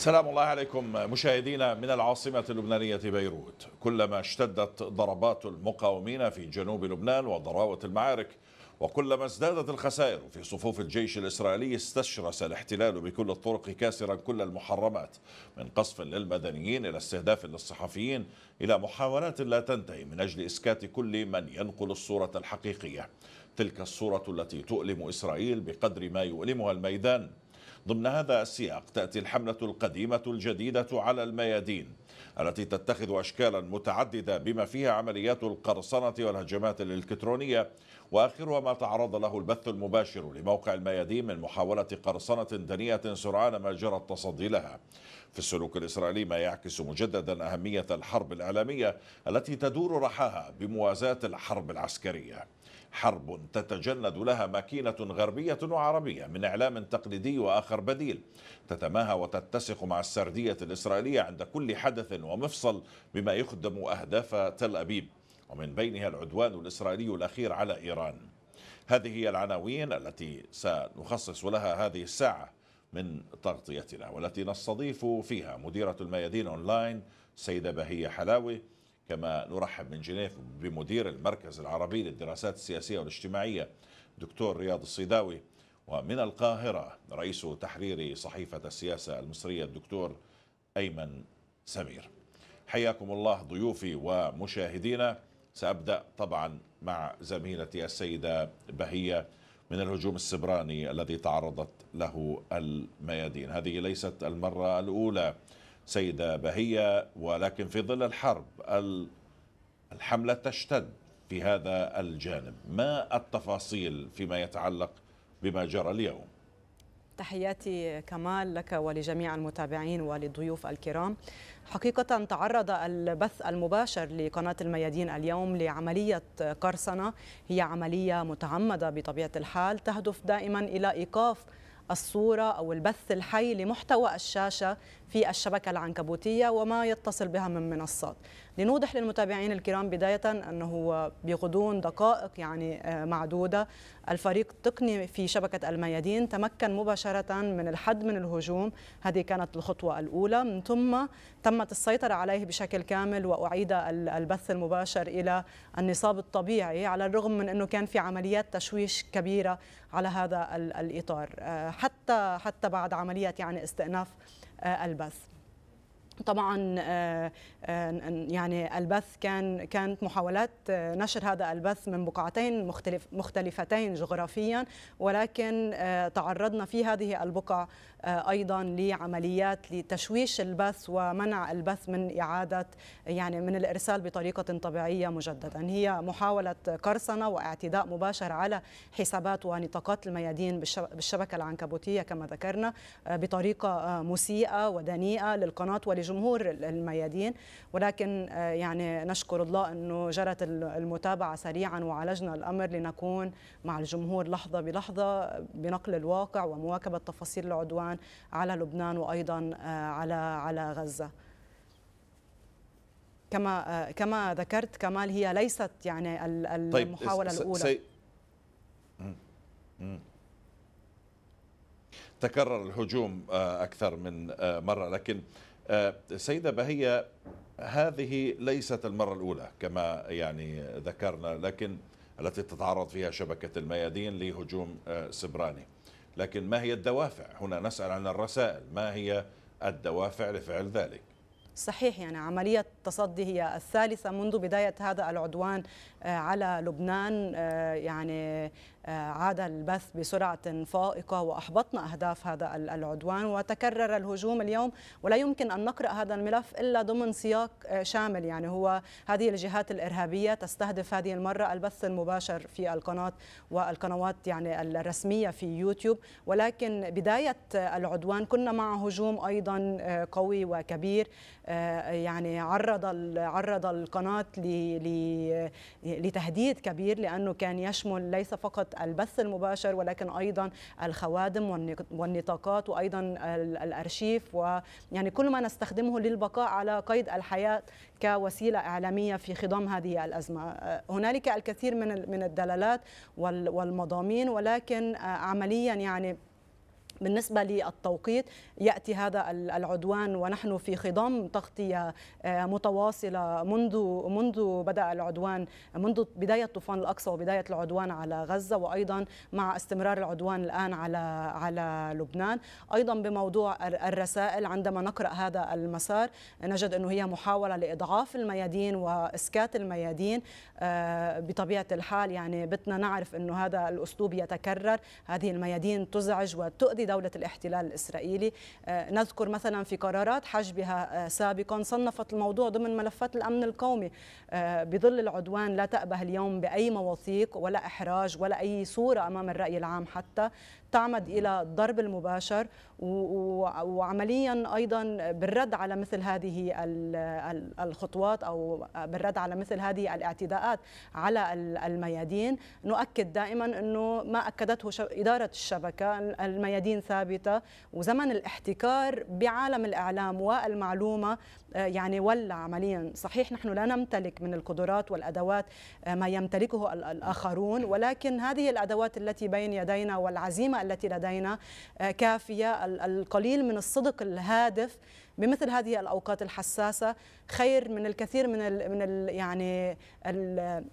سلام الله عليكم مشاهدينا من العاصمة اللبنانية بيروت كلما اشتدت ضربات المقاومين في جنوب لبنان وضراوة المعارك وكلما ازدادت الخسائر في صفوف الجيش الإسرائيلي استشرس الاحتلال بكل الطرق كاسرا كل المحرمات من قصف للمدنيين إلى استهداف للصحفيين إلى محاولات لا تنتهي من أجل إسكات كل من ينقل الصورة الحقيقية تلك الصورة التي تؤلم إسرائيل بقدر ما يؤلمها الميدان ضمن هذا السياق تأتي الحملة القديمة الجديدة على الميادين التي تتخذ أشكالا متعددة بما فيها عمليات القرصنة والهجمات الإلكترونية وآخرها ما تعرض له البث المباشر لموقع الميادين من محاولة قرصنة دنية سرعان ما جرى التصدي لها في السلوك الإسرائيلي ما يعكس مجددا أهمية الحرب الإعلامية التي تدور رحاها بموازاة الحرب العسكرية حرب تتجند لها ماكينة غربية وعربية من إعلام تقليدي وآخر بديل تتماهى وتتسق مع السردية الإسرائيلية عند كل حدث ومفصل بما يخدم أهداف تل أبيب ومن بينها العدوان الإسرائيلي الأخير على إيران هذه هي العناوين التي سنخصص لها هذه الساعة من تغطيتنا والتي نستضيف فيها مديرة الميادين أونلاين سيدة بهية حلاوي كما نرحب من جنيف بمدير المركز العربي للدراسات السياسية والاجتماعية دكتور رياض الصيداوي ومن القاهرة رئيس تحرير صحيفة السياسة المصرية الدكتور أيمن سمير حياكم الله ضيوفي ومشاهدينا سأبدأ طبعا مع زميلتي السيدة بهية من الهجوم السبراني الذي تعرضت له الميادين هذه ليست المرة الأولى سيدة بهية ولكن في ظل الحرب الحملة تشتد في هذا الجانب ما التفاصيل فيما يتعلق بما جرى اليوم تحياتي كمال لك ولجميع المتابعين وللضيوف الكرام حقيقة تعرض البث المباشر لقناة الميادين اليوم لعملية قرصنة هي عملية متعمدة بطبيعة الحال تهدف دائما إلى إيقاف الصورة أو البث الحي لمحتوى الشاشة في الشبكة العنكبوتية وما يتصل بها من منصات لنوضح للمتابعين الكرام بداية أنه بغضون دقائق يعني آه، معدودة الفريق التقني في شبكة الميادين تمكن مباشرة من الحد من الهجوم هذه كانت الخطوة الأولى من ثم تمت السيطرة عليه بشكل كامل وأعيد البث المباشر إلى النصاب الطبيعي على الرغم من أنه كان في عمليات تشويش كبيرة على هذا الإطار آه، حتى حتى بعد عملية يعني استئناف آه، البث طبعا آه، آه، يعني البث كان كانت محاولات آه، نشر هذا البث من بقعتين مختلف مختلفتين جغرافيا ولكن تعرضنا في هذه البقع ايضا لعمليات لتشويش البث ومنع البث من اعاده يعني من الارسال بطريقه طبيعيه مجددا هي محاوله قرصنه واعتداء مباشر على حسابات ونطاقات الميادين بالشبكه العنكبوتيه كما ذكرنا بطريقه مسيئه ودنيئه للقناه ولجمهور جمهور الميادين ولكن آه، يعني نشكر الله انه جرت المتابعه سريعا وعالجنا الامر لنكون مع الجمهور لحظه بلحظه بنقل الواقع ومواكبه تفاصيل العدوان على لبنان وايضا آه، على على غزه. كما آه، كما ذكرت كمال هي ليست يعني المحاوله طيب الاولى سي... تكرر الهجوم اكثر من مره لكن آه، سيدة بهية هذه ليست المرة الأولى كما يعني ذكرنا لكن التي تتعرض فيها شبكة الميادين لهجوم آه، سبراني لكن ما هي الدوافع هنا نسأل عن الرسائل ما هي الدوافع لفعل ذلك صحيح يعني عملية التصدي هي الثالثة منذ بداية هذا العدوان آه، على لبنان يعني آه، عاد البث بسرعة فائقة وأحبطنا أهداف هذا العدوان وتكرر الهجوم اليوم ولا يمكن أن نقرأ هذا الملف إلا ضمن سياق آه، شامل يعني هو هذه الجهات الإرهابية تستهدف هذه المرة البث المباشر في القناة والقنوات يعني الرسمية في يوتيوب ولكن بداية العدوان كنا مع هجوم أيضا آه، قوي وكبير يعني عرض عرض القناة لتهديد كبير لأنه كان يشمل ليس فقط البث المباشر ولكن أيضا الخوادم والنطاقات وأيضا الأرشيف ويعني كل ما نستخدمه للبقاء على قيد الحياة كوسيلة إعلامية في خضم هذه الأزمة أه، هنالك الكثير من من الدلالات والمضامين ولكن أه، عمليا يعني بالنسبة للتوقيت يأتي هذا العدوان ونحن في خضم تغطية آه، متواصلة منذ منذ بدأ العدوان منذ بداية طوفان الأقصى وبداية العدوان على غزة وأيضا مع استمرار العدوان الآن على على لبنان أيضا بموضوع الرسائل عندما نقرأ هذا المسار نجد أنه هي محاولة لإضعاف الميادين وإسكات الميادين آه، بطبيعه الحال يعني بدنا نعرف انه هذا الاسلوب يتكرر هذه الميادين تزعج وتؤذي دوله الاحتلال الاسرائيلي آه، نذكر مثلا في قرارات حجبها آه، سابقا صنفت الموضوع ضمن ملفات الامن القومي بظل العدوان لا تأبه اليوم باي مواثيق ولا احراج ولا اي صوره امام الراي العام حتى تعمد إلى الضرب المباشر وعمليا أيضا بالرد على مثل هذه الخطوات أو بالرد على مثل هذه الاعتداءات على الميادين نؤكد دائما أنه ما أكدته إدارة الشبكة الميادين ثابتة وزمن الاحتكار بعالم الإعلام والمعلومة آه، يعني ولى عمليا صحيح نحن لا نمتلك من القدرات والأدوات آه، ما يمتلكه الآخرون ولكن هذه الأدوات التي بين يدينا والعزيمة التي لدينا آه، كافية القليل من الصدق الهادف بمثل هذه الأوقات الحساسة خير من الكثير من الـ من الـ يعني ال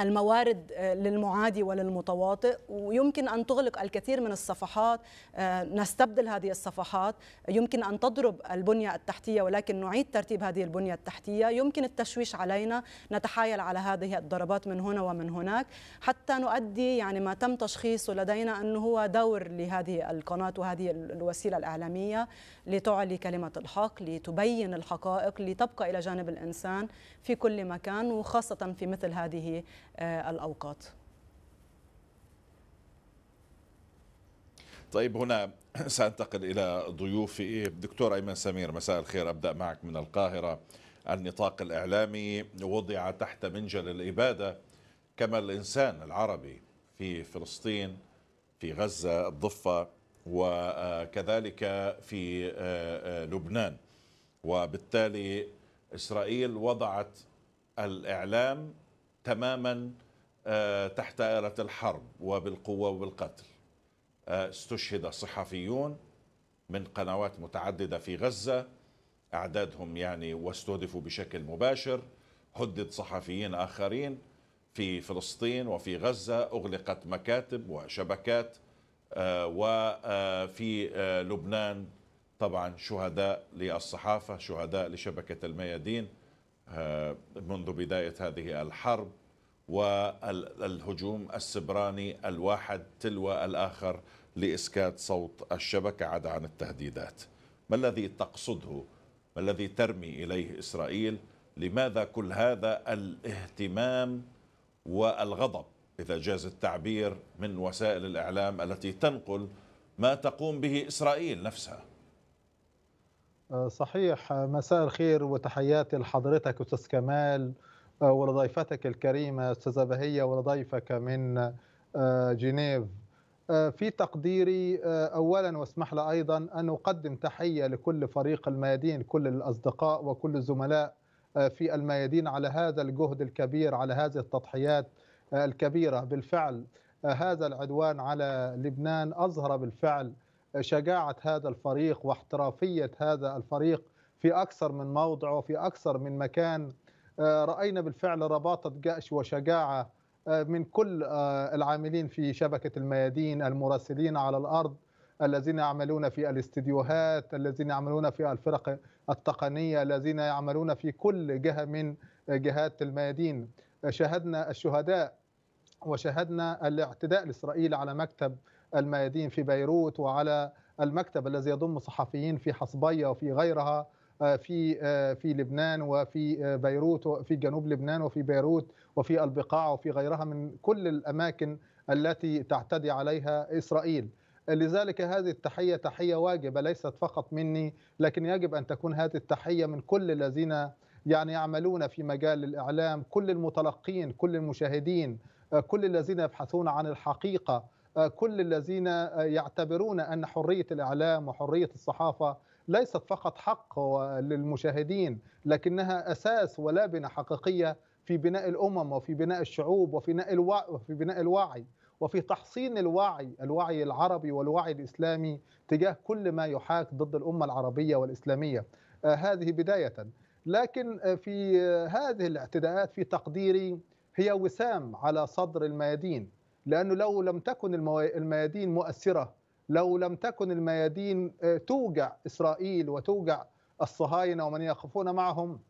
الموارد آه، للمعادي وللمتواطئ ويمكن أن تغلق الكثير من الصفحات آه، نستبدل هذه الصفحات يمكن أن تضرب البنية التحتية ولكن نعيد ترتيب هذه البنية التحتية يمكن التشويش علينا نتحايل على هذه الضربات من هنا ومن هناك حتى نؤدي يعني ما تم تشخيصه لدينا أنه هو دور لهذه القناة وهذه الوسيلة الإعلامية لتعلي كلمة الحق لتبين الحقائق لتبقى إلى جانب الإنسان في كل مكان وخاصة في مثل هذه آه، الأوقات طيب هنا سأنتقل إلى ضيوفي دكتور أيمن سمير مساء الخير أبدأ معك من القاهرة النطاق الإعلامي وضع تحت منجل الإبادة كما الإنسان العربي في فلسطين في غزة الضفة وكذلك في آه، آه، لبنان وبالتالي إسرائيل وضعت الإعلام تماما آه، تحت آلة الحرب وبالقوة وبالقتل آه، استشهد صحفيون من قنوات متعددة في غزة أعدادهم يعني واستهدفوا بشكل مباشر هدد صحفيين آخرين في فلسطين وفي غزة أغلقت مكاتب وشبكات آه، وفي لبنان طبعا شهداء للصحافة شهداء لشبكة الميادين آه، منذ بداية هذه الحرب والهجوم السبراني الواحد تلو الآخر لإسكات صوت الشبكة عدا عن التهديدات ما الذي تقصده ما الذي ترمي إليه إسرائيل لماذا كل هذا الاهتمام والغضب إذا جاز التعبير من وسائل الإعلام التي تنقل ما تقوم به إسرائيل نفسها صحيح مساء الخير وتحياتي لحضرتك استاذ كمال آه، ولضيفتك الكريمه استاذه بهيه ولضيفك من آه، جنيف آه، في تقديري اولا واسمح لي ايضا ان اقدم تحيه لكل فريق الميادين كل الاصدقاء وكل الزملاء في الميادين على هذا الجهد الكبير على هذه التضحيات الكبيره بالفعل هذا العدوان على لبنان اظهر بالفعل شجاعه هذا الفريق واحترافيه هذا الفريق في اكثر من موضع وفي اكثر من مكان آه، راينا بالفعل رباطه جأش وشجاعه آه، من كل آه، العاملين في شبكه الميادين المراسلين على الارض الذين يعملون في الاستديوهات الذين يعملون في الفرق التقنيه الذين يعملون في كل جهه من جهات الميادين شاهدنا الشهداء وشاهدنا الاعتداء الاسرائيلي على مكتب الميادين في بيروت وعلى المكتب الذي يضم صحفيين في حصبية وفي غيرها آه، في آه، في لبنان وفي آه، بيروت وفي جنوب لبنان وفي بيروت وفي البقاع وفي غيرها من كل الاماكن التي تعتدي عليها اسرائيل. لذلك هذه التحيه تحيه واجبه ليست فقط مني لكن يجب ان تكون هذه التحيه من كل الذين يعني يعملون في مجال الاعلام، كل المتلقين، كل المشاهدين، كل الذين يبحثون عن الحقيقه كل الذين يعتبرون أن حرية الإعلام وحرية الصحافة ليست فقط حق للمشاهدين لكنها أساس ولابنه حقيقية في بناء الأمم وفي بناء الشعوب وفي بناء, الوعي وفي بناء الوعي وفي تحصين الوعي الوعي العربي والوعي الإسلامي تجاه كل ما يحاك ضد الأمة العربية والإسلامية آه، هذه بداية لكن آه، في آه، هذه الاعتداءات في تقديري هي وسام على صدر الميادين لأنه لو لم تكن الميادين مؤثرة لو لم تكن الميادين آه، توجع إسرائيل وتوجع الصهاينة ومن يقفون معهم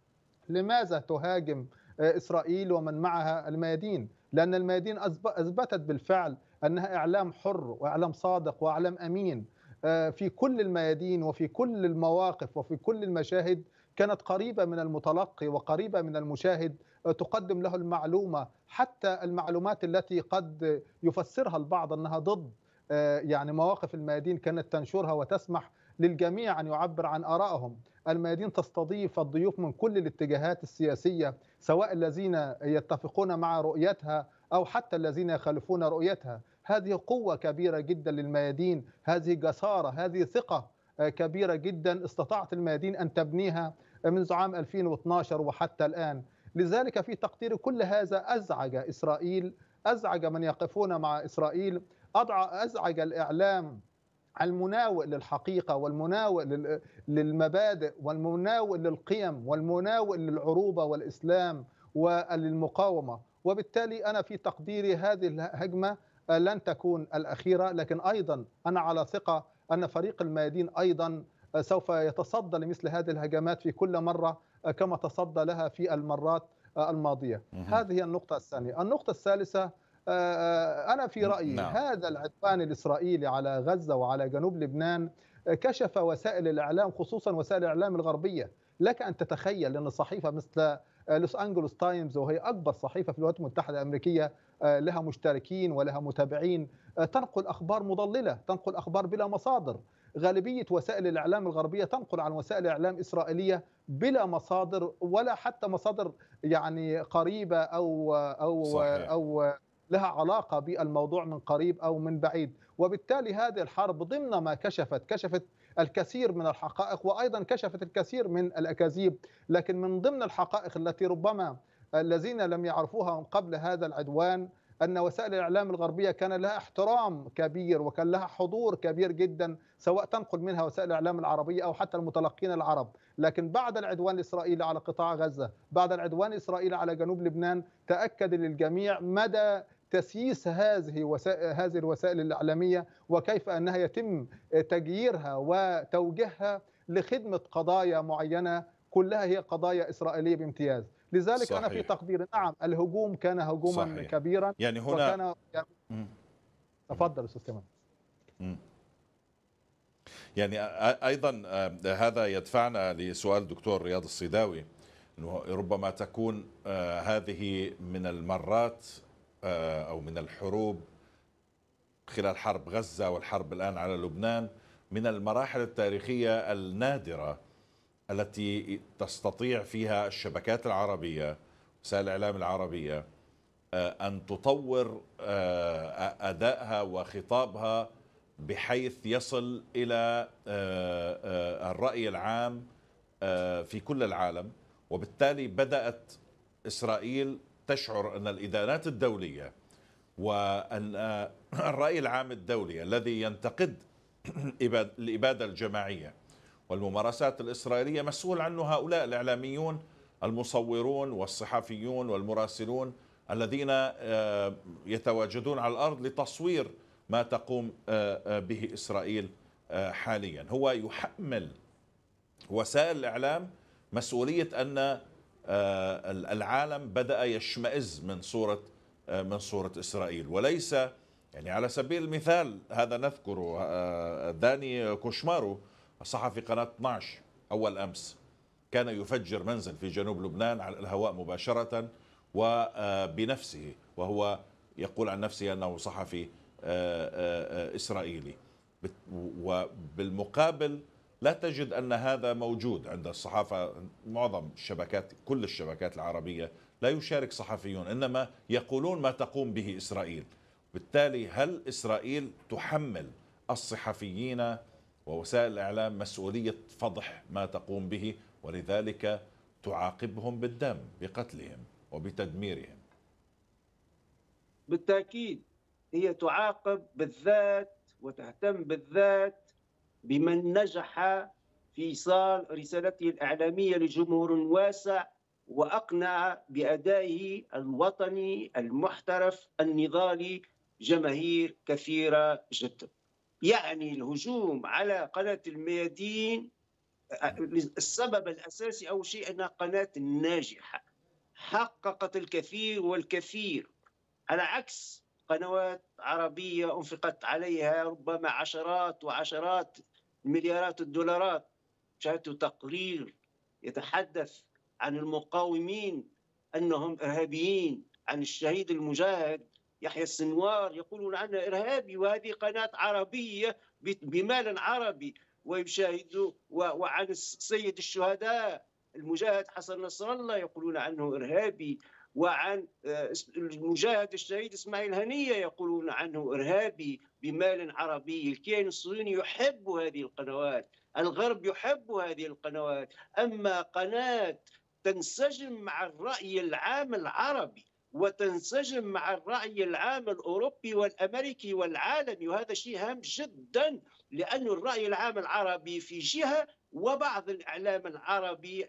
لماذا تهاجم آه، إسرائيل ومن معها الميادين لأن الميادين أثبتت بالفعل أنها إعلام حر وإعلام صادق وإعلام أمين آه، في كل الميادين وفي كل المواقف وفي كل المشاهد كانت قريبة من المتلقي وقريبة من المشاهد تقدم له المعلومه حتى المعلومات التي قد يفسرها البعض انها ضد آه، يعني مواقف الميادين كانت تنشرها وتسمح للجميع ان يعبر عن ارائهم الميادين تستضيف الضيوف من كل الاتجاهات السياسيه سواء الذين يتفقون مع رؤيتها او حتى الذين يخالفون رؤيتها هذه قوه كبيره جدا للميادين هذه جساره هذه ثقه آه، كبيره جدا استطاعت الميادين ان تبنيها منذ عام 2012 وحتى الان لذلك في تقدير كل هذا أزعج إسرائيل أزعج من يقفون مع إسرائيل أزعج الإعلام المناوئ للحقيقة والمناوئ للمبادئ والمناوئ للقيم والمناوئ للعروبة والإسلام وللمقاومة وبالتالي أنا في تقديري هذه الهجمة لن تكون الأخيرة لكن أيضا أنا على ثقة أن فريق الميادين أيضا سوف يتصدى لمثل هذه الهجمات في كل مرة آه، كما تصدى لها في المرات آه، الماضية هذه النقطة الثانية النقطة الثالثة آه، أنا في رأيي نعم. هذا العدوان الإسرائيلي على غزة وعلى جنوب لبنان كشف وسائل الإعلام خصوصا وسائل الإعلام الغربية لك أن تتخيل أن صحيفة مثل لوس أنجلوس تايمز وهي أكبر صحيفة في الولايات المتحدة الأمريكية لها مشتركين ولها متابعين تنقل أخبار مضللة تنقل أخبار بلا مصادر غالبية وسائل الإعلام الغربية تنقل عن وسائل إعلام إسرائيلية بلا مصادر ولا حتى مصادر يعني قريبة أو أو صحيح. أو لها علاقة بالموضوع من قريب أو من بعيد وبالتالي هذه الحرب ضمن ما كشفت كشفت الكثير من الحقائق وأيضا كشفت الكثير من الأكاذيب لكن من ضمن الحقائق التي ربما الذين لم يعرفوها من قبل هذا العدوان أن وسائل الإعلام الغربية كان لها احترام كبير وكان لها حضور كبير جدا سواء تنقل منها وسائل الإعلام العربية أو حتى المتلقين العرب لكن بعد العدوان الإسرائيلي على قطاع غزة بعد العدوان الإسرائيلي على جنوب لبنان تأكد للجميع مدى تسييس هذه وسائل هذه الوسائل الاعلاميه وكيف انها يتم تجييرها وتوجيهها لخدمه قضايا معينه كلها هي قضايا اسرائيليه بامتياز لذلك صحيح. أنا في تقديري نعم الهجوم كان هجوما صحيح. كبيرا يعني هنا وكان يعني... تفضل أستاذ كمال يعني أيضا آه، هذا يدفعنا لسؤال دكتور رياض الصيداوي أنه ربما تكون آه، هذه من المرات آه، أو من الحروب خلال حرب غزة والحرب الآن على لبنان من المراحل التاريخية النادرة التي تستطيع فيها الشبكات العربية وسائل الإعلام العربية آه، أن تطور آه، أدائها وخطابها بحيث يصل إلى آه، الرأي العام في كل العالم وبالتالي بدأت إسرائيل تشعر أن الإدانات الدولية وأن الرأي العام الدولي الذي ينتقد الإبادة الجماعية والممارسات الإسرائيلية مسؤول عنه هؤلاء الإعلاميون المصورون والصحفيون والمراسلون الذين آه، يتواجدون على الأرض لتصوير ما تقوم آه، آه، به إسرائيل حاليا هو يحمل وسائل الإعلام مسؤولية أن العالم بدأ يشمئز من صورة من صورة إسرائيل وليس يعني على سبيل المثال هذا نذكره داني كوشمارو صحفي قناة 12 أول أمس كان يفجر منزل في جنوب لبنان على الهواء مباشرة وبنفسه وهو يقول عن نفسه أنه صحفي آه، آه، إسرائيلي وبالمقابل لا تجد أن هذا موجود عند الصحافة معظم الشبكات كل الشبكات العربية لا يشارك صحفيون إنما يقولون ما تقوم به إسرائيل بالتالي هل إسرائيل تحمل الصحفيين ووسائل الإعلام مسؤولية فضح ما تقوم به ولذلك تعاقبهم بالدم بقتلهم وبتدميرهم بالتأكيد هي تعاقب بالذات وتهتم بالذات بمن نجح في إيصال رسالته الإعلامية لجمهور واسع وأقنع بأدائه الوطني المحترف النضالي جماهير كثيرة جداً يعني الهجوم على قناة الميادين السبب الأساسي أول شيء أنها قناة ناجحة حققت الكثير والكثير على عكس قنوات عربية أنفقت عليها ربما عشرات وعشرات مليارات الدولارات شاهدت تقرير يتحدث عن المقاومين أنهم إرهابيين عن الشهيد المجاهد يحيى السنوار يقولون عنه إرهابي وهذه قناة عربية بمال عربي ويشاهد وعن سيد الشهداء المجاهد حسن نصر الله يقولون عنه إرهابي وعن آه، المجاهد الشهيد اسماعيل هنيه يقولون عنه ارهابي بمال عربي، الكيان الصهيوني يحب هذه القنوات، الغرب يحب هذه القنوات، اما قناه تنسجم مع الراي العام العربي وتنسجم مع الرأي العام الأوروبي والأمريكي والعالمي وهذا شيء هام جدا لأن الرأي العام العربي في جهة وبعض الإعلام العربي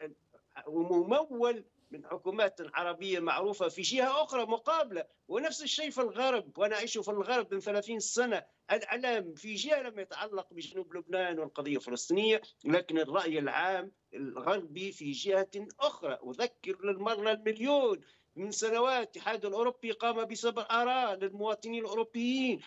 وممول من حكومات عربية معروفة في جهة أخرى مقابلة ونفس الشيء في الغرب وأنا أعيش في الغرب من 30 سنة الإعلام في جهة لما يتعلق بجنوب لبنان والقضية الفلسطينية لكن الرأي العام الغربي في جهة أخرى أذكر للمرة المليون من سنوات الاتحاد الأوروبي قام بصبر آراء للمواطنين الأوروبيين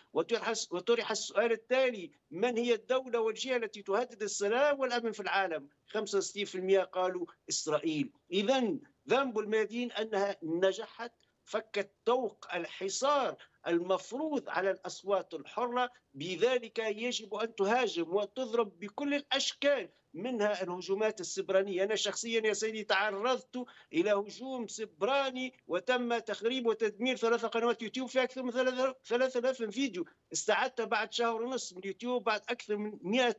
وطرح السؤال التالي من هي الدولة والجهة التي تهدد السلام والأمن في العالم 65% قالوا إسرائيل إذا ذنب الميادين أنها نجحت فكت طوق الحصار المفروض على الاصوات الحره بذلك يجب ان تهاجم وتضرب بكل الاشكال منها الهجومات السبرانية أنا شخصيا يا سيدي تعرضت إلى هجوم سبراني وتم تخريب وتدمير ثلاث قنوات يوتيوب في أكثر من 3000 فيديو استعدت بعد شهر ونص من اليوتيوب بعد أكثر من 100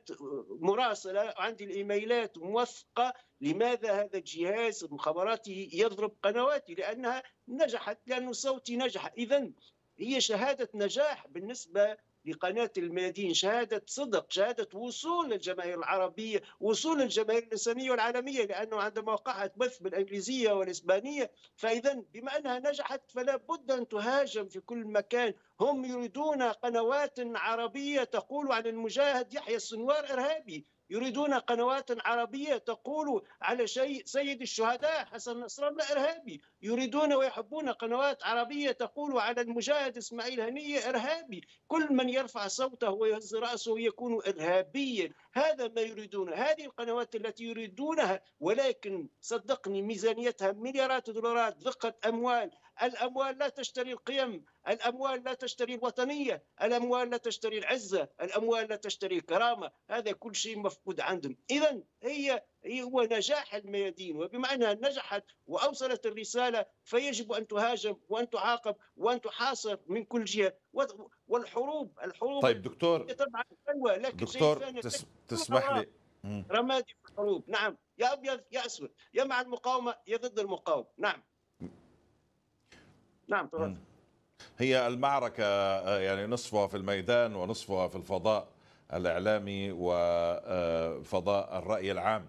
مراسلة عندي الإيميلات موثقة لماذا هذا الجهاز مخابراتي يضرب قنواتي لأنها نجحت لأن صوتي نجح إذا هي شهادة نجاح بالنسبة لقناة الميادين شهادة صدق شهادة وصول للجماهير العربية وصول للجماهير الإنسانية والعالمية لأنه عندما وقعت مث بالإنجليزية والإسبانية فإذا بما أنها نجحت فلا بد أن تهاجم في كل مكان هم يريدون قنوات عربية تقول عن المجاهد يحيى السنوار إرهابي يريدون قنوات عربية تقول على شيء سيد الشهداء حسن نصر الله إرهابي يريدون ويحبون قنوات عربية تقول على المجاهد إسماعيل هنية إرهابي كل من يرفع صوته ويهز رأسه يكون إرهابيا هذا ما يريدون هذه القنوات التي يريدونها ولكن صدقني ميزانيتها مليارات الدولارات دقة أموال الأموال لا تشتري القيم الأموال لا تشتري الوطنية الأموال لا تشتري العزة الأموال لا تشتري الكرامة هذا كل شيء مفقود عندهم إذا هي هو نجاح الميادين وبمعنى نجحت وأوصلت الرسالة فيجب أن تهاجم وأن تعاقب وأن تحاصر من كل جهة والحروب الحروب طيب دكتور طبعا لكن دكتور تسمح لي رمادي في الحروب نعم يا أبيض يا أسود يا مع المقاومة يا ضد المقاومة نعم نعم هي المعركة آه، يعني نصفها في الميدان ونصفها في الفضاء الإعلامي وفضاء آه، الرأي العام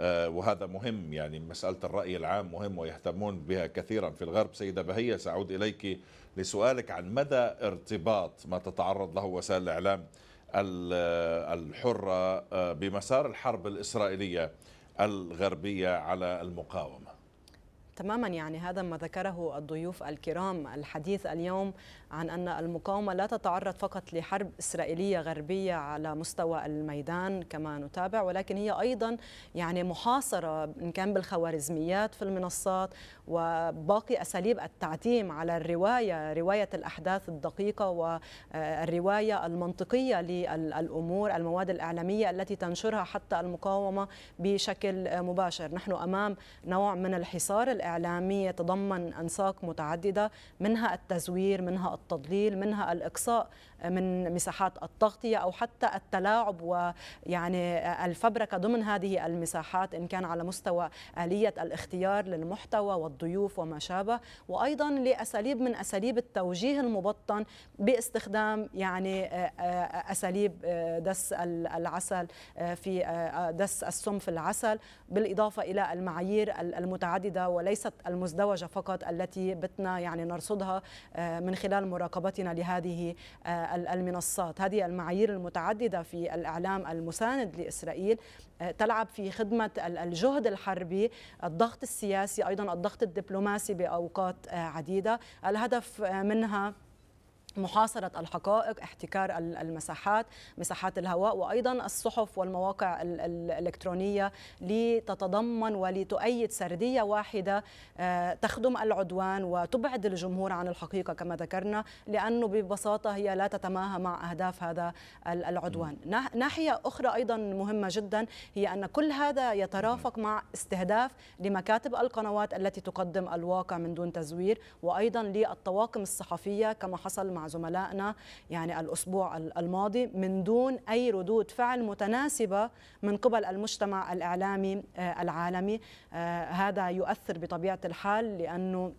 آه، وهذا مهم يعني مسألة الرأي العام مهم ويهتمون بها كثيرا في الغرب سيدة بهية سأعود إليك لسؤالك عن مدى ارتباط ما تتعرض له وسائل الإعلام الحرة بمسار الحرب الإسرائيلية الغربية على المقاومة تماما يعني هذا ما ذكره الضيوف الكرام الحديث اليوم عن أن المقاومة لا تتعرض فقط لحرب إسرائيلية غربية على مستوى الميدان كما نتابع ولكن هي أيضا يعني محاصرة إن كان بالخوارزميات في المنصات وباقي أساليب التعتيم على الرواية رواية الأحداث الدقيقة والرواية المنطقية للأمور المواد الإعلامية التي تنشرها حتى المقاومة بشكل مباشر نحن أمام نوع من الحصار الإعلامي يتضمن أنساق متعددة منها التزوير منها التضليل منها الإقصاء من مساحات التغطية أو حتى التلاعب ويعني الفبركة ضمن هذه المساحات إن كان على مستوى آلية الاختيار للمحتوى والضيوف وما شابه وأيضا لأساليب من أساليب التوجيه المبطن باستخدام يعني آه، آه، أساليب آه، دس العسل في دس السم في العسل بالإضافة إلى المعايير المتعددة وليست المزدوجة فقط التي بتنا يعني نرصدها من خلال مراقبتنا لهذه المنصات هذه المعايير المتعددة في الإعلام المساند لإسرائيل آه، تلعب في خدمة الجهد الحربي الضغط السياسي أيضا الضغط الدبلوماسي بأوقات آه، عديدة الهدف آه، منها محاصرة الحقائق احتكار المساحات مساحات الهواء وأيضا الصحف والمواقع الإلكترونية لتتضمن ولتؤيد سردية واحدة آه، تخدم العدوان وتبعد الجمهور عن الحقيقة كما ذكرنا لأنه ببساطة هي لا تتماهى مع أهداف هذا العدوان ناحية أخرى أيضا مهمة جدا هي أن كل هذا يترافق مع استهداف لمكاتب القنوات التي تقدم الواقع من دون تزوير وأيضا للطواقم الصحفية كما حصل مع مع زملائنا يعني الأسبوع الماضي من دون أي ردود فعل متناسبة من قبل المجتمع الإعلامي آه، العالمي آه، هذا يؤثر بطبيعة الحال لأنه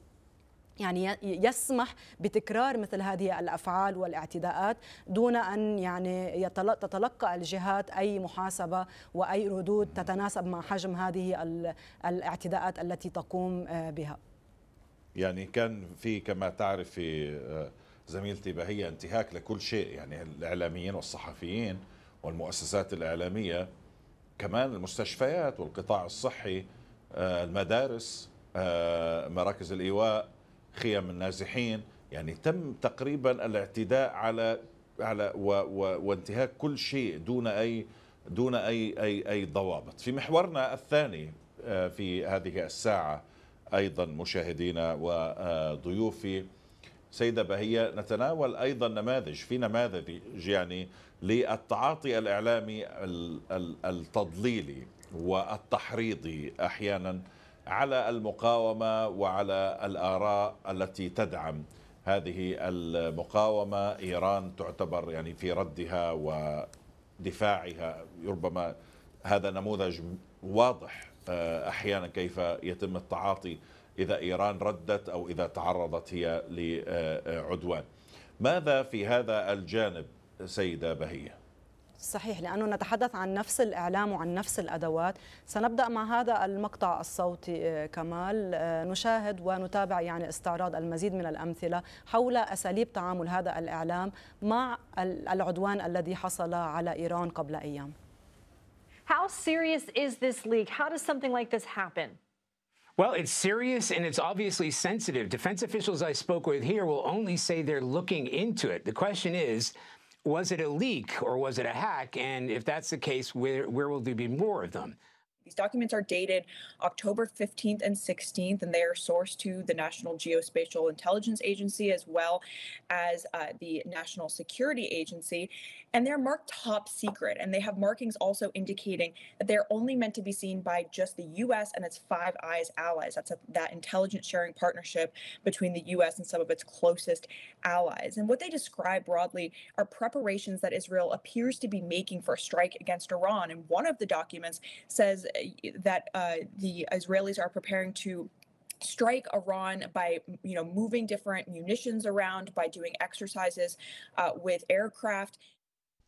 يعني يسمح بتكرار مثل هذه الافعال والاعتداءات دون ان يعني تتلقى الجهات اي محاسبه واي ردود تتناسب مع حجم هذه الاعتداءات التي تقوم آه، بها. يعني كان في كما تعرفي زميلتي بهي انتهاك لكل شيء يعني الإعلاميين والصحفيين والمؤسسات الإعلامية كمان المستشفيات والقطاع الصحي آه، المدارس آه، مراكز الإيواء خيام النازحين يعني تم تقريبا الاعتداء على على و و وانتهاك كل شيء دون اي دون اي اي اي ضوابط. في محورنا الثاني آه، في هذه الساعه ايضا مشاهدينا وضيوفي سيدة بهية نتناول أيضا نماذج في نماذج يعني للتعاطي الإعلامي التضليلي والتحريضي أحيانا على المقاومة وعلى الآراء التي تدعم هذه المقاومة إيران تعتبر يعني في ردها ودفاعها ربما هذا نموذج واضح آه، أحيانا كيف يتم التعاطي إذا إيران ردت أو إذا تعرضت هي لعدوان ماذا في هذا الجانب سيدة بهيه صحيح لأنه نتحدث عن نفس الإعلام وعن نفس الأدوات سنبدأ مع هذا المقطع الصوتي آه، كمال آه، نشاهد ونتابع يعني استعراض المزيد من الأمثلة حول أساليب تعامل هذا الإعلام مع العدوان الذي حصل على إيران قبل أيام How serious is this leak? How does something like this happen? Well, it's serious and it's obviously sensitive. Defense officials I spoke with here will only say they're looking into it. The question is, was it a leak or was it a hack? And if that's the case, where, where will there be more of them? These documents are dated October 15th and 16th, and they are sourced to the National Geospatial Intelligence Agency as well as uh, the National Security Agency and they're marked top secret and they have markings also indicating that they're only meant to be seen by just the US and its Five Eyes allies. That's a, that intelligence sharing partnership between the US and some of its closest allies. And what they describe broadly are preparations that Israel appears to be making for a strike against Iran. And one of the documents says eh, that uh, the Israelis are preparing to strike Iran by you know moving different munitions around by doing exercises uh, with aircraft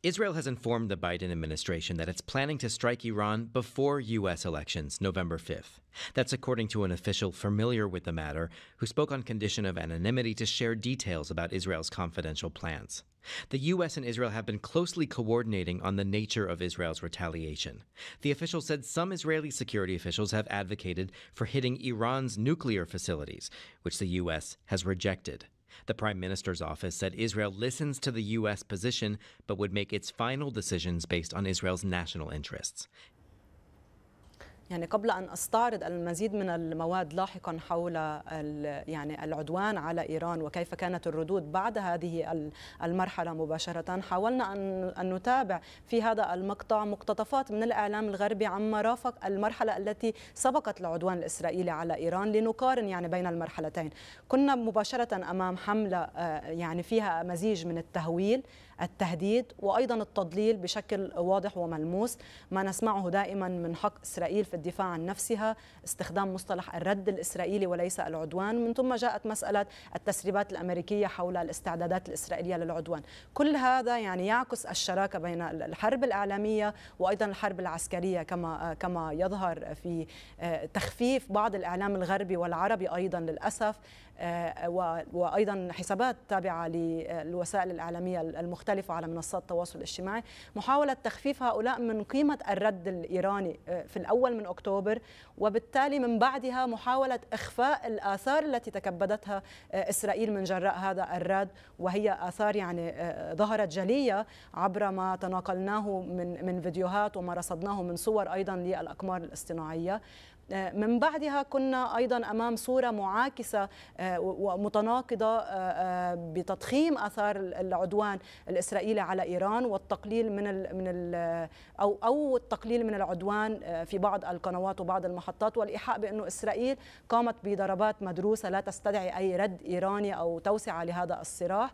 Israel has informed the Biden administration that it's planning to strike Iran before U.S. elections, November 5th. That's according to an official familiar with the matter who spoke on condition of anonymity to share details about Israel's confidential plans. The U.S. and Israel have been closely coordinating on the nature of Israel's retaliation. The official said some Israeli security officials have advocated for hitting Iran's nuclear facilities, which the U.S. has rejected. The Prime Minister's office said Israel listens to the U.S. position but would make its final decisions based on Israel's national interests. يعني قبل أن أستعرض المزيد من المواد لاحقا حول يعني العدوان على إيران وكيف كانت الردود بعد هذه المرحلة مباشرة حاولنا أن نتابع في هذا المقطع مقتطفات من الإعلام الغربي عما رافق المرحلة التي سبقت العدوان الإسرائيلي على إيران لنقارن يعني بين المرحلتين كنا مباشرة أمام حملة آه، يعني فيها مزيج من التهويل التهديد وايضا التضليل بشكل واضح وملموس ما نسمعه دائما من حق اسرائيل في الدفاع عن نفسها استخدام مصطلح الرد الاسرائيلي وليس العدوان من ثم جاءت مساله التسريبات الامريكيه حول الاستعدادات الاسرائيليه للعدوان كل هذا يعني يعكس الشراكه بين الحرب الاعلاميه وايضا الحرب العسكريه كما كما يظهر في آه، تخفيف بعض الاعلام الغربي والعربي ايضا للاسف آه، وايضا حسابات تابعه للوسائل الاعلاميه المختلفه على منصات التواصل الاجتماعي محاوله تخفيف هؤلاء من قيمه الرد الايراني آه، في الاول من اكتوبر وبالتالي من بعدها محاوله اخفاء الاثار التي تكبدتها آه، اسرائيل من جراء هذا الرد وهي اثار يعني ظهرت جليه عبر ما تناقلناه من من فيديوهات وما رصدناه من صور ايضا للاقمار الاصطناعيه آه، من بعدها كنا أيضا أمام صورة معاكسة آه، ومتناقضة آه، بتضخيم آثار العدوان الإسرائيلي على إيران والتقليل من من أو أو التقليل من العدوان في بعض القنوات وبعض المحطات والإيحاء بأنه إسرائيل قامت بضربات مدروسة لا تستدعي أي رد إيراني أو توسعة لهذا الصراع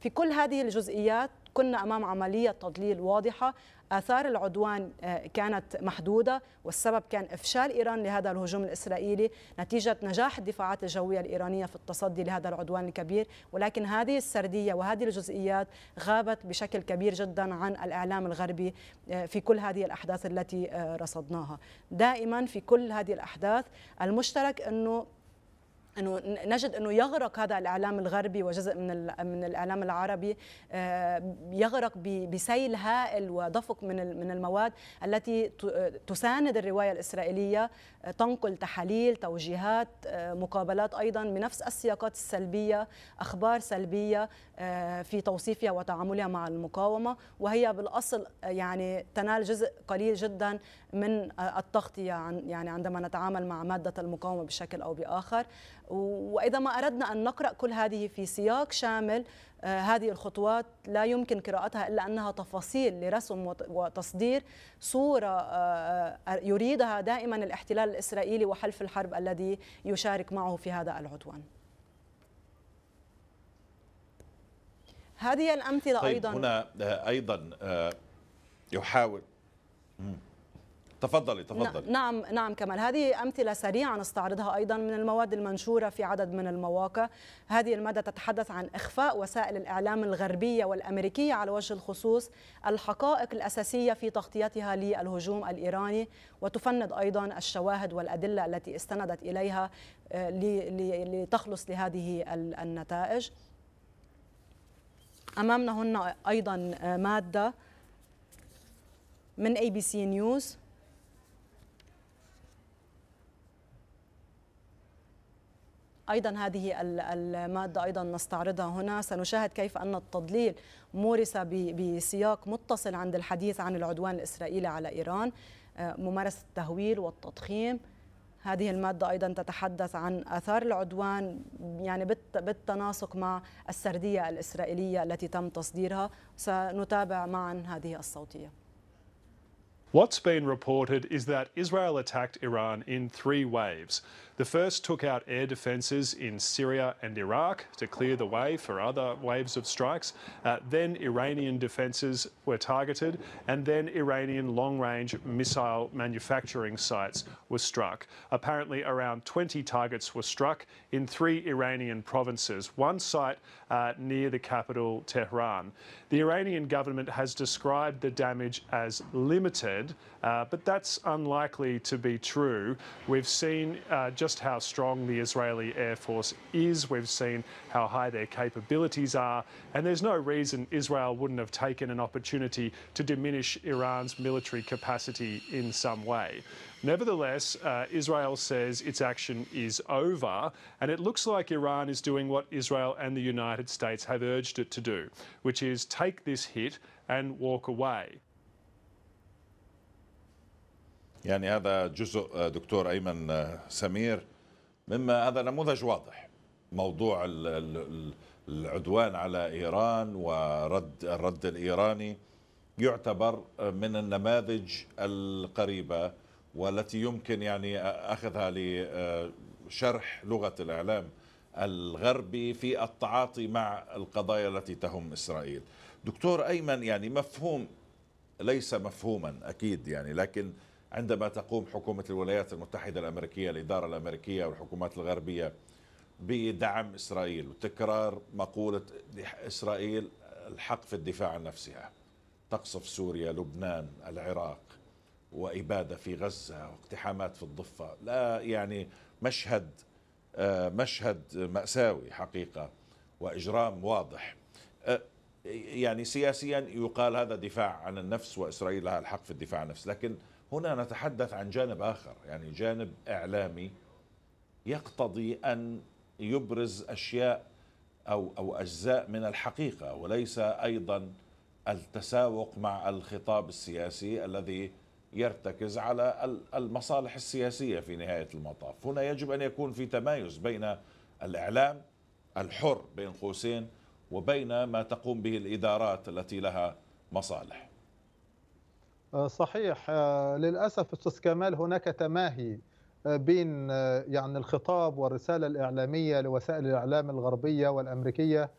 في كل هذه الجزئيات كنا امام عمليه تضليل واضحه آثار العدوان آه، كانت محدودة والسبب كان إفشال إيران لهذا الهجوم الإسرائيلي نتيجة نجاح الدفاعات الجوية الإيرانية في التصدي لهذا العدوان الكبير ولكن هذه السردية وهذه الجزئيات غابت بشكل كبير جدا عن الإعلام الغربي آه، في كل هذه الأحداث التي آه، رصدناها دائما في كل هذه الأحداث المشترك أنه انه نجد انه يغرق هذا الاعلام الغربي وجزء من من الاعلام العربي آه، يغرق بسيل هائل ودفق من من المواد التي تساند الروايه الاسرائيليه آه، تنقل تحاليل توجيهات آه، مقابلات ايضا بنفس السياقات السلبيه اخبار سلبيه آه، في توصيفها وتعاملها مع المقاومة وهي بالأصل آه، يعني تنال جزء قليل جدا من آه، التغطية عن يعني عندما نتعامل مع مادة المقاومة بشكل أو بآخر وإذا ما أردنا أن نقرأ كل هذه في سياق شامل هذه الخطوات لا يمكن قراءتها إلا أنها تفاصيل لرسم وتصدير صورة يريدها دائما الاحتلال الإسرائيلي وحلف الحرب الذي يشارك معه في هذا العدوان هذه الأمثلة طيب أيضا هنا آه، أيضا آه، يحاول تفضلي تفضلي نعم نعم كمال هذه امثله سريعه نستعرضها ايضا من المواد المنشوره في عدد من المواقع هذه الماده تتحدث عن اخفاء وسائل الاعلام الغربيه والامريكيه على وجه الخصوص الحقائق الاساسيه في تغطيتها للهجوم الايراني وتفند ايضا الشواهد والادله التي استندت اليها آه، لتخلص لهذه النتائج امامنا هنا ايضا آه، ماده من اي بي سي نيوز ايضا هذه الماده ايضا نستعرضها هنا سنشاهد كيف ان التضليل مورس بسياق متصل عند الحديث عن العدوان الاسرائيلي على ايران آه، ممارسه التهويل والتضخيم هذه المادة أيضا تتحدث عن آثار العدوان يعني بالتناسق مع السردية الإسرائيلية التي تم تصديرها سنتابع معا هذه الصوتية What's been reported is that Israel attacked Iran in three waves. The first took out air defences in Syria and Iraq to clear the way for other waves of strikes. Uh, then Iranian defences were targeted, and then Iranian long range missile manufacturing sites were struck. Apparently, around 20 targets were struck in three Iranian provinces, one site uh, near the capital, Tehran. The Iranian government has described the damage as limited said, uh, but that's unlikely to be true. We've seen uh, just how strong the Israeli Air Force is, we've seen how high their capabilities are, and there's no reason Israel wouldn't have taken an opportunity to diminish Iran's military capacity in some way. Nevertheless, uh, Israel says its action is over, and it looks like Iran is doing what Israel and the United States have urged it to do, which is take this hit and walk away. يعني هذا جزء آه، دكتور أيمن آه، سمير مما هذا نموذج واضح موضوع العدوان على إيران ورد الرد الإيراني يعتبر آه، من النماذج القريبة والتي يمكن يعني أخذها لشرح لغة الإعلام الغربي في التعاطي مع القضايا التي تهم إسرائيل دكتور أيمن يعني مفهوم ليس مفهوما أكيد يعني لكن عندما تقوم حكومة الولايات المتحدة الأمريكية الإدارة الأمريكية والحكومات الغربية بدعم إسرائيل وتكرار مقولة إسرائيل الحق في الدفاع عن نفسها تقصف سوريا لبنان العراق وإبادة في غزة واقتحامات في الضفة لا يعني مشهد آه، مشهد مأساوي حقيقة وإجرام واضح آه، يعني سياسيا يقال هذا دفاع عن النفس وإسرائيل لها الحق في الدفاع عن النفس لكن هنا نتحدث عن جانب آخر يعني جانب إعلامي يقتضي أن يبرز أشياء أو, أو أجزاء من الحقيقة وليس أيضا التساوق مع الخطاب السياسي الذي يرتكز على المصالح السياسية في نهاية المطاف هنا يجب أن يكون في تمايز بين الإعلام الحر بين قوسين وبين ما تقوم به الإدارات التي لها مصالح صحيح آه، للأسف أستاذ كمال هناك تماهي آه، بين آه، يعني الخطاب والرسالة الإعلامية لوسائل الإعلام الغربية والأمريكية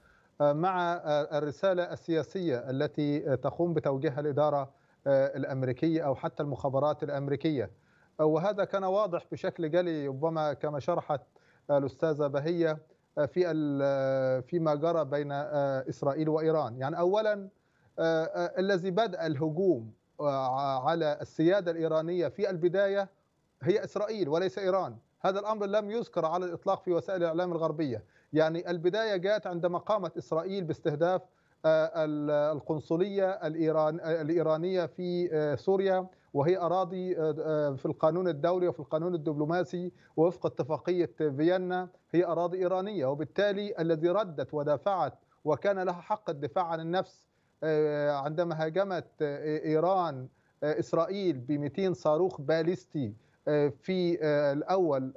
مع الرسالة السياسية التي تقوم بتوجيهها الإدارة الأمريكية أو حتى المخابرات الأمريكية وهذا كان واضح بشكل جلي ربما كما شرحت الأستاذة بهية في فيما جرى بين إسرائيل وإيران يعني أولا الذي بدأ الهجوم آه، على السياده الايرانيه في البدايه هي اسرائيل وليس ايران هذا الامر لم يذكر على الاطلاق في وسائل الاعلام الغربيه يعني البدايه جاءت عندما قامت اسرائيل باستهداف آه، القنصليه الايرانيه في آه، سوريا وهي اراضي في القانون الدولي وفي القانون الدبلوماسي ووفق اتفاقيه فيينا هي اراضي ايرانيه وبالتالي الذي ردت ودافعت وكان لها حق الدفاع عن النفس آه، عندما هاجمت آه، إيران آه، إسرائيل ب 200 صاروخ باليستي في الأول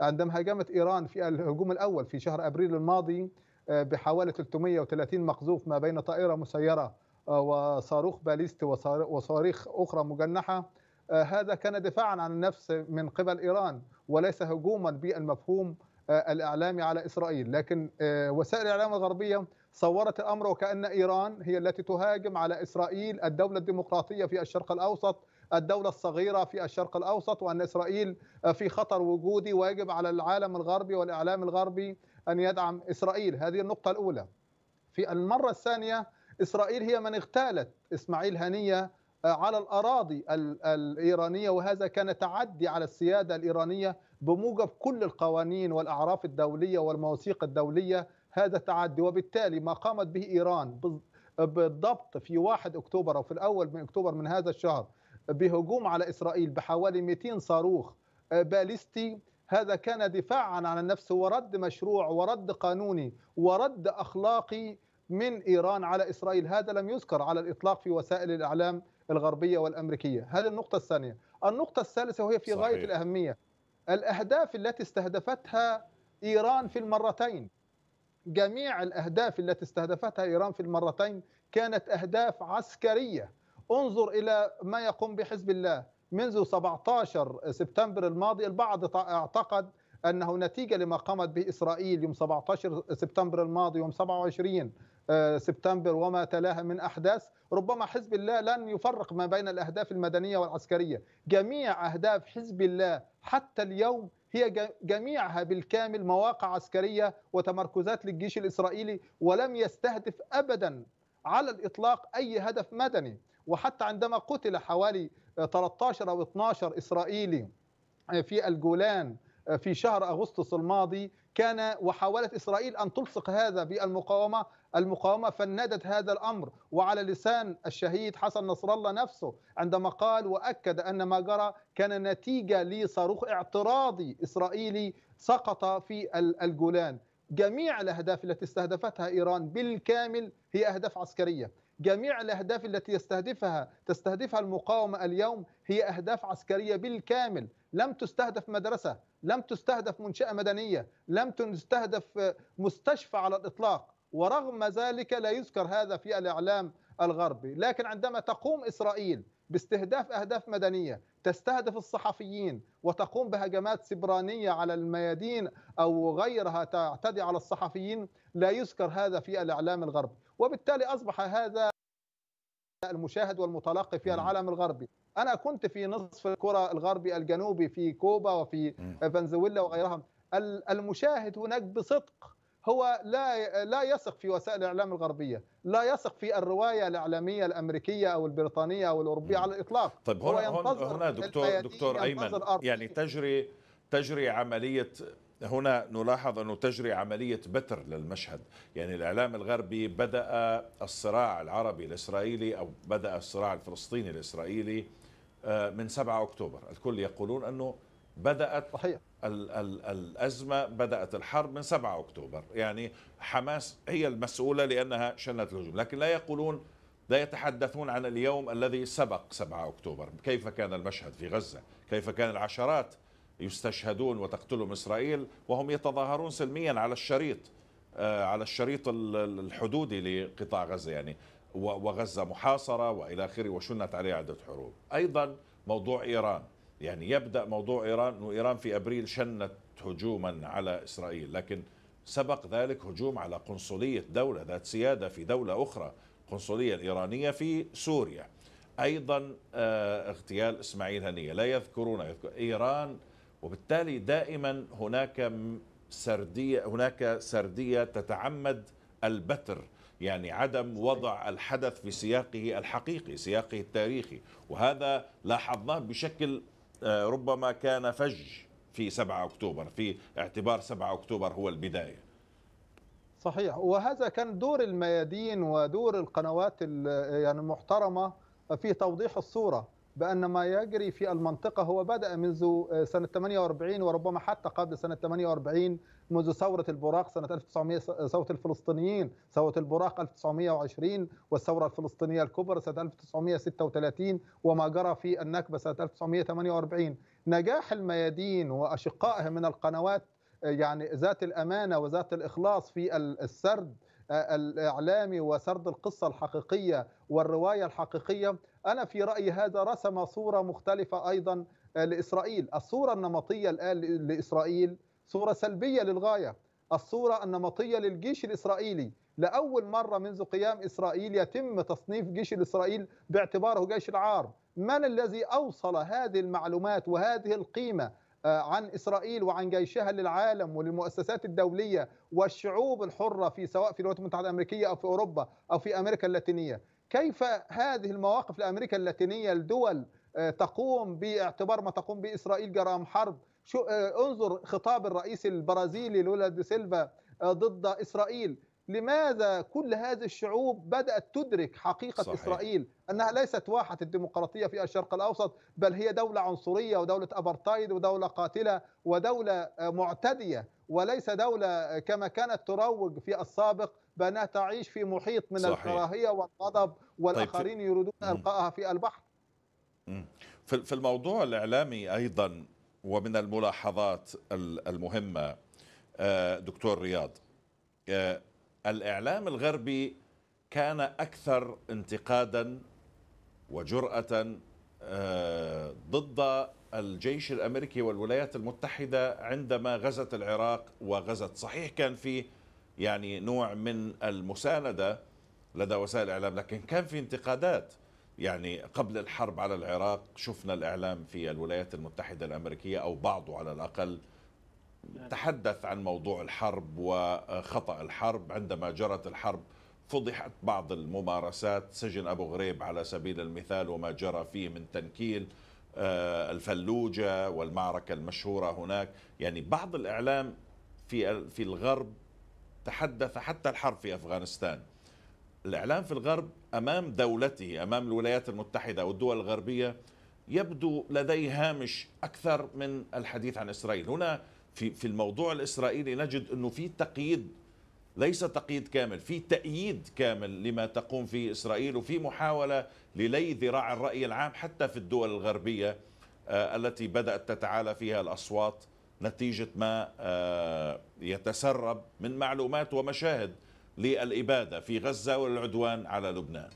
عندما هاجمت إيران في الهجوم الأول في شهر أبريل الماضي بحوالي 330 مقذوف ما بين طائرة مسيرة وصاروخ باليستي وصواريخ أخرى مجنحة هذا كان دفاعا عن النفس من قبل إيران وليس هجوما بالمفهوم الإعلامي على إسرائيل لكن وسائل الإعلام الغربية صورت الأمر وكأن إيران هي التي تهاجم على إسرائيل الدولة الديمقراطية في الشرق الأوسط الدولة الصغيرة في الشرق الأوسط وأن إسرائيل في خطر وجودي ويجب على العالم الغربي والإعلام الغربي أن يدعم إسرائيل هذه النقطة الأولى في المرة الثانية إسرائيل هي من اغتالت إسماعيل هنية آه، على الأراضي الإيرانية وهذا كان تعدي على السيادة الإيرانية بموجب كل القوانين والأعراف الدولية والمواثيق الدولية هذا تعدي وبالتالي ما قامت به إيران بالضبط في 1 أكتوبر أو في الأول من أكتوبر من هذا الشهر بهجوم على إسرائيل بحوالي 200 صاروخ آه، باليستي هذا كان دفاعا عن النفس ورد مشروع ورد قانوني ورد أخلاقي من إيران على إسرائيل هذا لم يذكر على الإطلاق في وسائل الإعلام الغربية والأمريكية هذه النقطة الثانية النقطة الثالثة وهي في صحيح. غاية الأهمية الأهداف التي استهدفتها إيران في المرتين جميع الأهداف التي استهدفتها إيران في المرتين كانت أهداف عسكرية انظر إلى ما يقوم بحزب الله منذ 17 سبتمبر الماضي البعض اعتقد أنه نتيجة لما قامت به إسرائيل يوم 17 سبتمبر الماضي يوم 27 آه، سبتمبر وما تلاها من أحداث ربما حزب الله لن يفرق ما بين الأهداف المدنية والعسكرية جميع أهداف حزب الله حتى اليوم هي جميعها بالكامل مواقع عسكرية وتمركزات للجيش الإسرائيلي ولم يستهدف أبدا على الإطلاق أي هدف مدني وحتى عندما قتل حوالي 13 أو 12 إسرائيلي في الجولان في شهر أغسطس الماضي كان وحاولت إسرائيل أن تلصق هذا بالمقاومة المقاومة فندت هذا الأمر وعلى لسان الشهيد حسن نصر الله نفسه عندما قال وأكد أن ما جرى كان نتيجة لصاروخ اعتراضي إسرائيلي سقط في الجولان جميع الأهداف التي استهدفتها إيران بالكامل هي أهداف عسكرية جميع الأهداف التي يستهدفها تستهدفها المقاومة اليوم هي أهداف عسكرية بالكامل لم تستهدف مدرسة لم تستهدف منشأة مدنية لم تستهدف مستشفى على الإطلاق ورغم ذلك لا يذكر هذا في الإعلام الغربي لكن عندما تقوم إسرائيل باستهداف أهداف مدنية تستهدف الصحفيين وتقوم بهجمات سبرانية على الميادين أو غيرها تعتدي على الصحفيين لا يذكر هذا في الإعلام الغربي وبالتالي أصبح هذا المشاهد والمتلقي في نعم. العالم الغربي انا كنت في نصف الكره الغربي الجنوبي في كوبا وفي فنزويلا وغيرها المشاهد هناك بصدق هو لا لا يثق في وسائل الاعلام الغربيه، لا يثق في الروايه الاعلاميه الامريكيه او البريطانيه او الاوروبيه على الاطلاق. طيب هو هنا هنا دكتور دكتور ايمن يعني تجري تجري عمليه هنا نلاحظ انه تجري عمليه بتر للمشهد، يعني الاعلام الغربي بدا الصراع العربي الاسرائيلي او بدا الصراع الفلسطيني الاسرائيلي آه، من 7 أكتوبر الكل يقولون أنه بدأت صحيح. ال ال الأزمة بدأت الحرب من 7 أكتوبر يعني حماس هي المسؤولة لأنها شنت الهجوم لكن لا يقولون لا يتحدثون عن اليوم الذي سبق 7 أكتوبر كيف كان المشهد في غزة كيف كان العشرات يستشهدون وتقتلهم إسرائيل وهم يتظاهرون سلميا على الشريط آه، على الشريط الحدودي لقطاع غزة يعني وغزة محاصرة وإلى آخره وشنت عليه عدة حروب أيضا موضوع إيران يعني يبدأ موضوع إيران أنه إيران في أبريل شنت هجوما على إسرائيل لكن سبق ذلك هجوم على قنصلية دولة ذات سيادة في دولة أخرى القنصلية الإيرانية في سوريا أيضا آه، اغتيال إسماعيل هنية لا يذكرون إيران وبالتالي دائما هناك سردية هناك سردية تتعمد البتر يعني عدم وضع الحدث في سياقه الحقيقي سياقه التاريخي وهذا لاحظناه بشكل آه، ربما كان فج في 7 أكتوبر في اعتبار 7 أكتوبر هو البداية صحيح وهذا كان دور الميادين ودور القنوات يعني المحترمة في توضيح الصورة بأن ما يجري في المنطقة هو بدأ منذ آه، سنة 48 وربما حتى قبل سنة 48 منذ ثورة البراق سنة 1900 ثورة الفلسطينيين ثورة البراق 1920 والثورة الفلسطينية الكبرى سنة 1936 وما جرى في النكبة سنة 1948 نجاح الميادين وأشقائها من القنوات يعني ذات الأمانة وذات الإخلاص في السرد آه، الإعلامي وسرد القصة الحقيقية والرواية الحقيقية أنا في رأيي هذا رسم صورة مختلفة أيضا آه، لإسرائيل الصورة النمطية الآن لإسرائيل صورة سلبية للغاية الصورة النمطية للجيش الإسرائيلي لأول مرة منذ قيام إسرائيل يتم تصنيف جيش الإسرائيل باعتباره جيش العار من الذي أوصل هذه المعلومات وهذه القيمة آه، عن إسرائيل وعن جيشها للعالم وللمؤسسات الدولية والشعوب الحرة في سواء في الولايات المتحدة الأمريكية أو في أوروبا أو في أمريكا اللاتينية كيف هذه المواقف لأمريكا اللاتينية الدول آه، تقوم باعتبار ما تقوم به إسرائيل جرائم حرب شو آه، انظر خطاب الرئيس البرازيلي لولا دي سيلفا آه، ضد اسرائيل لماذا كل هذه الشعوب بدأت تدرك حقيقة صحيح. إسرائيل أنها ليست واحة الديمقراطية في الشرق الأوسط بل هي دولة عنصرية ودولة أبرتايد ودولة قاتلة ودولة آه، معتدية وليس دولة كما كانت تروج في السابق بأنها تعيش في محيط من الكراهية والغضب طيب، والآخرين طيب. يريدون إلقائها في البحر في الموضوع الإعلامي أيضا ومن الملاحظات المهمة آه، دكتور رياض آه، الإعلام الغربي كان أكثر انتقادا وجرأة آه، ضد الجيش الأمريكي والولايات المتحدة عندما غزت العراق وغزت صحيح كان في يعني نوع من المساندة لدى وسائل الإعلام لكن كان في انتقادات يعني قبل الحرب على العراق شفنا الإعلام في الولايات المتحدة الأمريكية أو بعضه على الأقل تحدث عن موضوع الحرب وخطأ الحرب عندما جرت الحرب فضحت بعض الممارسات سجن أبو غريب على سبيل المثال وما جرى فيه من تنكيل آه، الفلوجة والمعركة المشهورة هناك يعني بعض الإعلام في في الغرب تحدث حتى الحرب في أفغانستان الإعلام في الغرب أمام دولته أمام الولايات المتحدة والدول الغربية يبدو لديه هامش أكثر من الحديث عن إسرائيل هنا في, في الموضوع الإسرائيلي نجد أنه في تقييد ليس تقييد كامل في تأييد كامل لما تقوم فيه إسرائيل وفي محاولة للي ذراع الرأي العام حتى في الدول الغربية آه، التي بدأت تتعالى فيها الأصوات نتيجة ما آه، يتسرب من معلومات ومشاهد للإبادة في غزة والعدوان على لبنان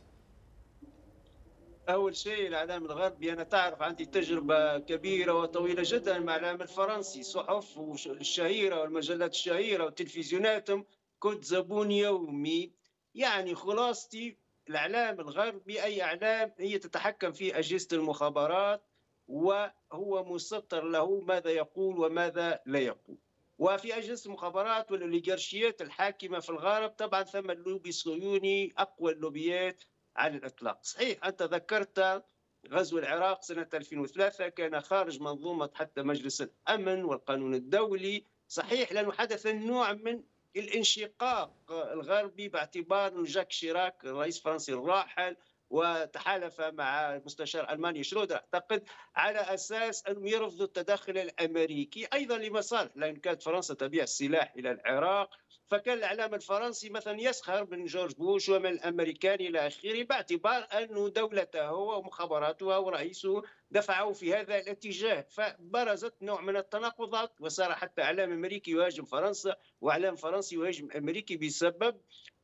أول شيء الإعلام الغربي أنا تعرف عندي تجربة كبيرة وطويلة جدا مع الإعلام الفرنسي صحف الشهيرة والمجلات الشهيرة وتلفزيوناتهم كنت زبون يومي يعني خلاصتي الإعلام الغربي أي إعلام هي تتحكم فيه أجهزة المخابرات وهو مسطر له ماذا يقول وماذا لا يقول وفي أجهزة المخابرات والأوليغارشيات الحاكمة في الغرب طبعا ثم اللوبي الصهيوني أقوى اللوبيات على الإطلاق صحيح أنت ذكرت غزو العراق سنة 2003 كان خارج منظومة حتى مجلس الأمن والقانون الدولي صحيح لأنه حدث نوع من الانشقاق الغربي باعتبار جاك شيراك الرئيس الفرنسي الراحل وتحالف مع المستشار الألماني شرودر أعتقد على أساس أنهم يرفضوا التدخل الأمريكي أيضا لمصالح لأن كانت فرنسا تبيع السلاح إلى العراق فكان الإعلام الفرنسي مثلا يسخر من جورج بوش ومن الأمريكان إلى آخره باعتبار أن دولته ومخابراته ورئيسه دفعوا في هذا الاتجاه فبرزت نوع من التناقضات وصار حتى اعلام امريكي يهاجم فرنسا واعلام فرنسي يهاجم امريكي بسبب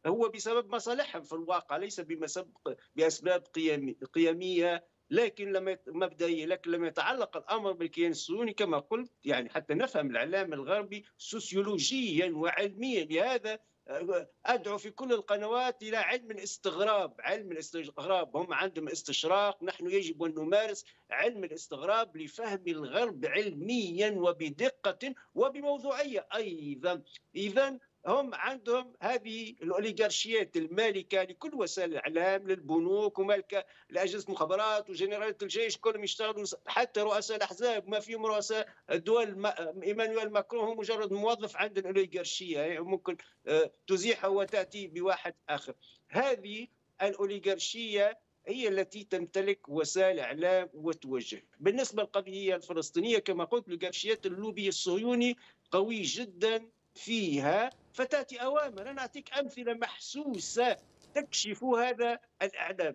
هو بسبب مصالحهم في الواقع ليس بمسبق باسباب قيم قيميه لكن لما مبدئيا لكن لما يتعلق الامر بالكيان الصهيوني كما قلت يعني حتى نفهم الاعلام الغربي سوسيولوجيا وعلميا لهذا آه، ادعو في كل القنوات الى علم الاستغراب، علم الاستغراب هم عندهم استشراق، نحن يجب ان نمارس علم الاستغراب لفهم الغرب علميا وبدقه وبموضوعيه ايضا. اذا هم عندهم هذه الاوليغارشيات المالكه لكل وسائل الاعلام للبنوك ومالكه لاجهزه المخابرات وجنرالات الجيش كلهم يشتغلوا حتى رؤساء الاحزاب ما فيهم رؤساء الدول ايمانويل ماكرون هو مجرد موظف عند الاوليغارشيه يعني ممكن آه، تزيحه وتاتي بواحد اخر هذه الاوليغارشيه هي التي تمتلك وسائل اعلام وتوجه. بالنسبه للقضيه الفلسطينيه كما قلت الاوليغارشيات اللوبي الصهيوني قوي جدا فيها فتاتي اوامر انا اعطيك امثله محسوسه تكشف هذا الاعلام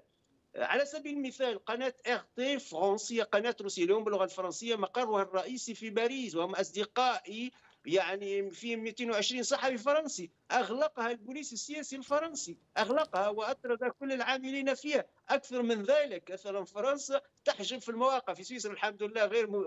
على سبيل المثال قناة ار تي فرنسية قناة روسية اليوم باللغة الفرنسية مقرها الرئيسي في باريس وهم أصدقائي يعني في 220 صحفي فرنسي اغلقها البوليس السياسي الفرنسي اغلقها واطرد كل العاملين فيها اكثر من ذلك مثلا فرنسا تحجب في المواقع في سويسرا الحمد لله غير م...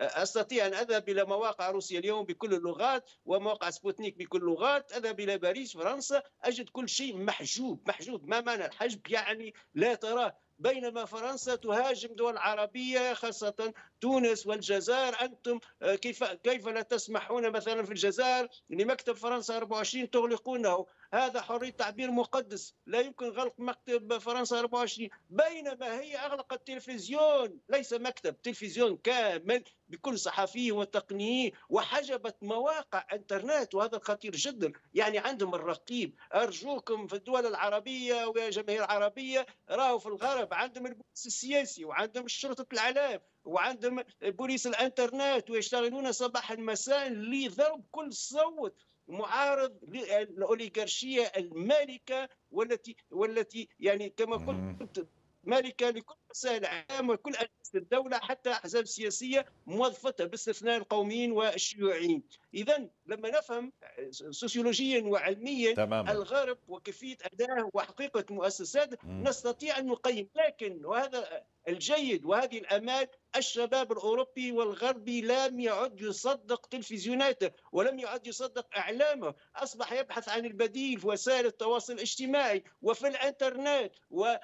استطيع ان اذهب الى مواقع روسيا اليوم بكل اللغات ومواقع سبوتنيك بكل اللغات اذهب الى باريس فرنسا اجد كل شيء محجوب محجوب ما معنى الحجب يعني لا تراه بينما فرنسا تهاجم دول عربية خاصة تونس والجزائر أنتم آه، كيف, كيف لا تسمحون مثلا في الجزائر لمكتب فرنسا 24 تغلقونه هذا حرية تعبير مقدس لا يمكن غلق مكتب فرنسا 24 بينما هي أغلقت تلفزيون ليس مكتب تلفزيون كامل بكل صحفيه وتقنيه وحجبت مواقع انترنت وهذا خطير جدا يعني عندهم الرقيب أرجوكم في الدول العربية ويا جماهير العربية راهو في الغرب عندهم البوليس السياسي وعندهم شرطة الإعلام وعندهم بوليس الانترنت ويشتغلون صباحا مساء لضرب كل صوت معارض للاوليغارشيه المالكه والتي والتي يعني كما قلت مالكه لكل الرؤساء العام وكل اجهزه الدوله حتى الاحزاب السياسيه موظفتها باستثناء القوميين والشيوعيين اذا لما نفهم سوسيولوجيا وعلميا تماما. الغرب وكيفيه اداءه وحقيقه مؤسساته نستطيع ان نقيم لكن وهذا الجيد وهذه الامال الشباب الاوروبي والغربي لم يعد يصدق تلفزيوناته ولم يعد يصدق اعلامه، اصبح يبحث عن البديل في وسائل التواصل الاجتماعي وفي الانترنت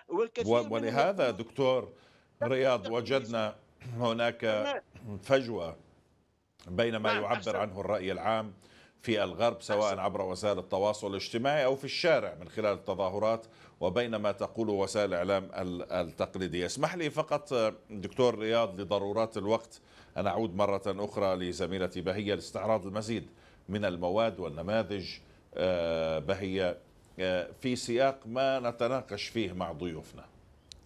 والكثير ولهذا دكتور دكتور رياض وجدنا هناك فجوة بين ما نعم، يعبر عنه الرأي العام في الغرب سواء عبر وسائل التواصل الاجتماعي أو في الشارع من خلال التظاهرات وبين ما تقوله وسائل الإعلام التقليدية اسمح لي فقط دكتور رياض لضرورات الوقت أن أعود مرة أخرى لزميلتي بهية لاستعراض المزيد من المواد والنماذج آه، بهية آه، في سياق ما نتناقش فيه مع ضيوفنا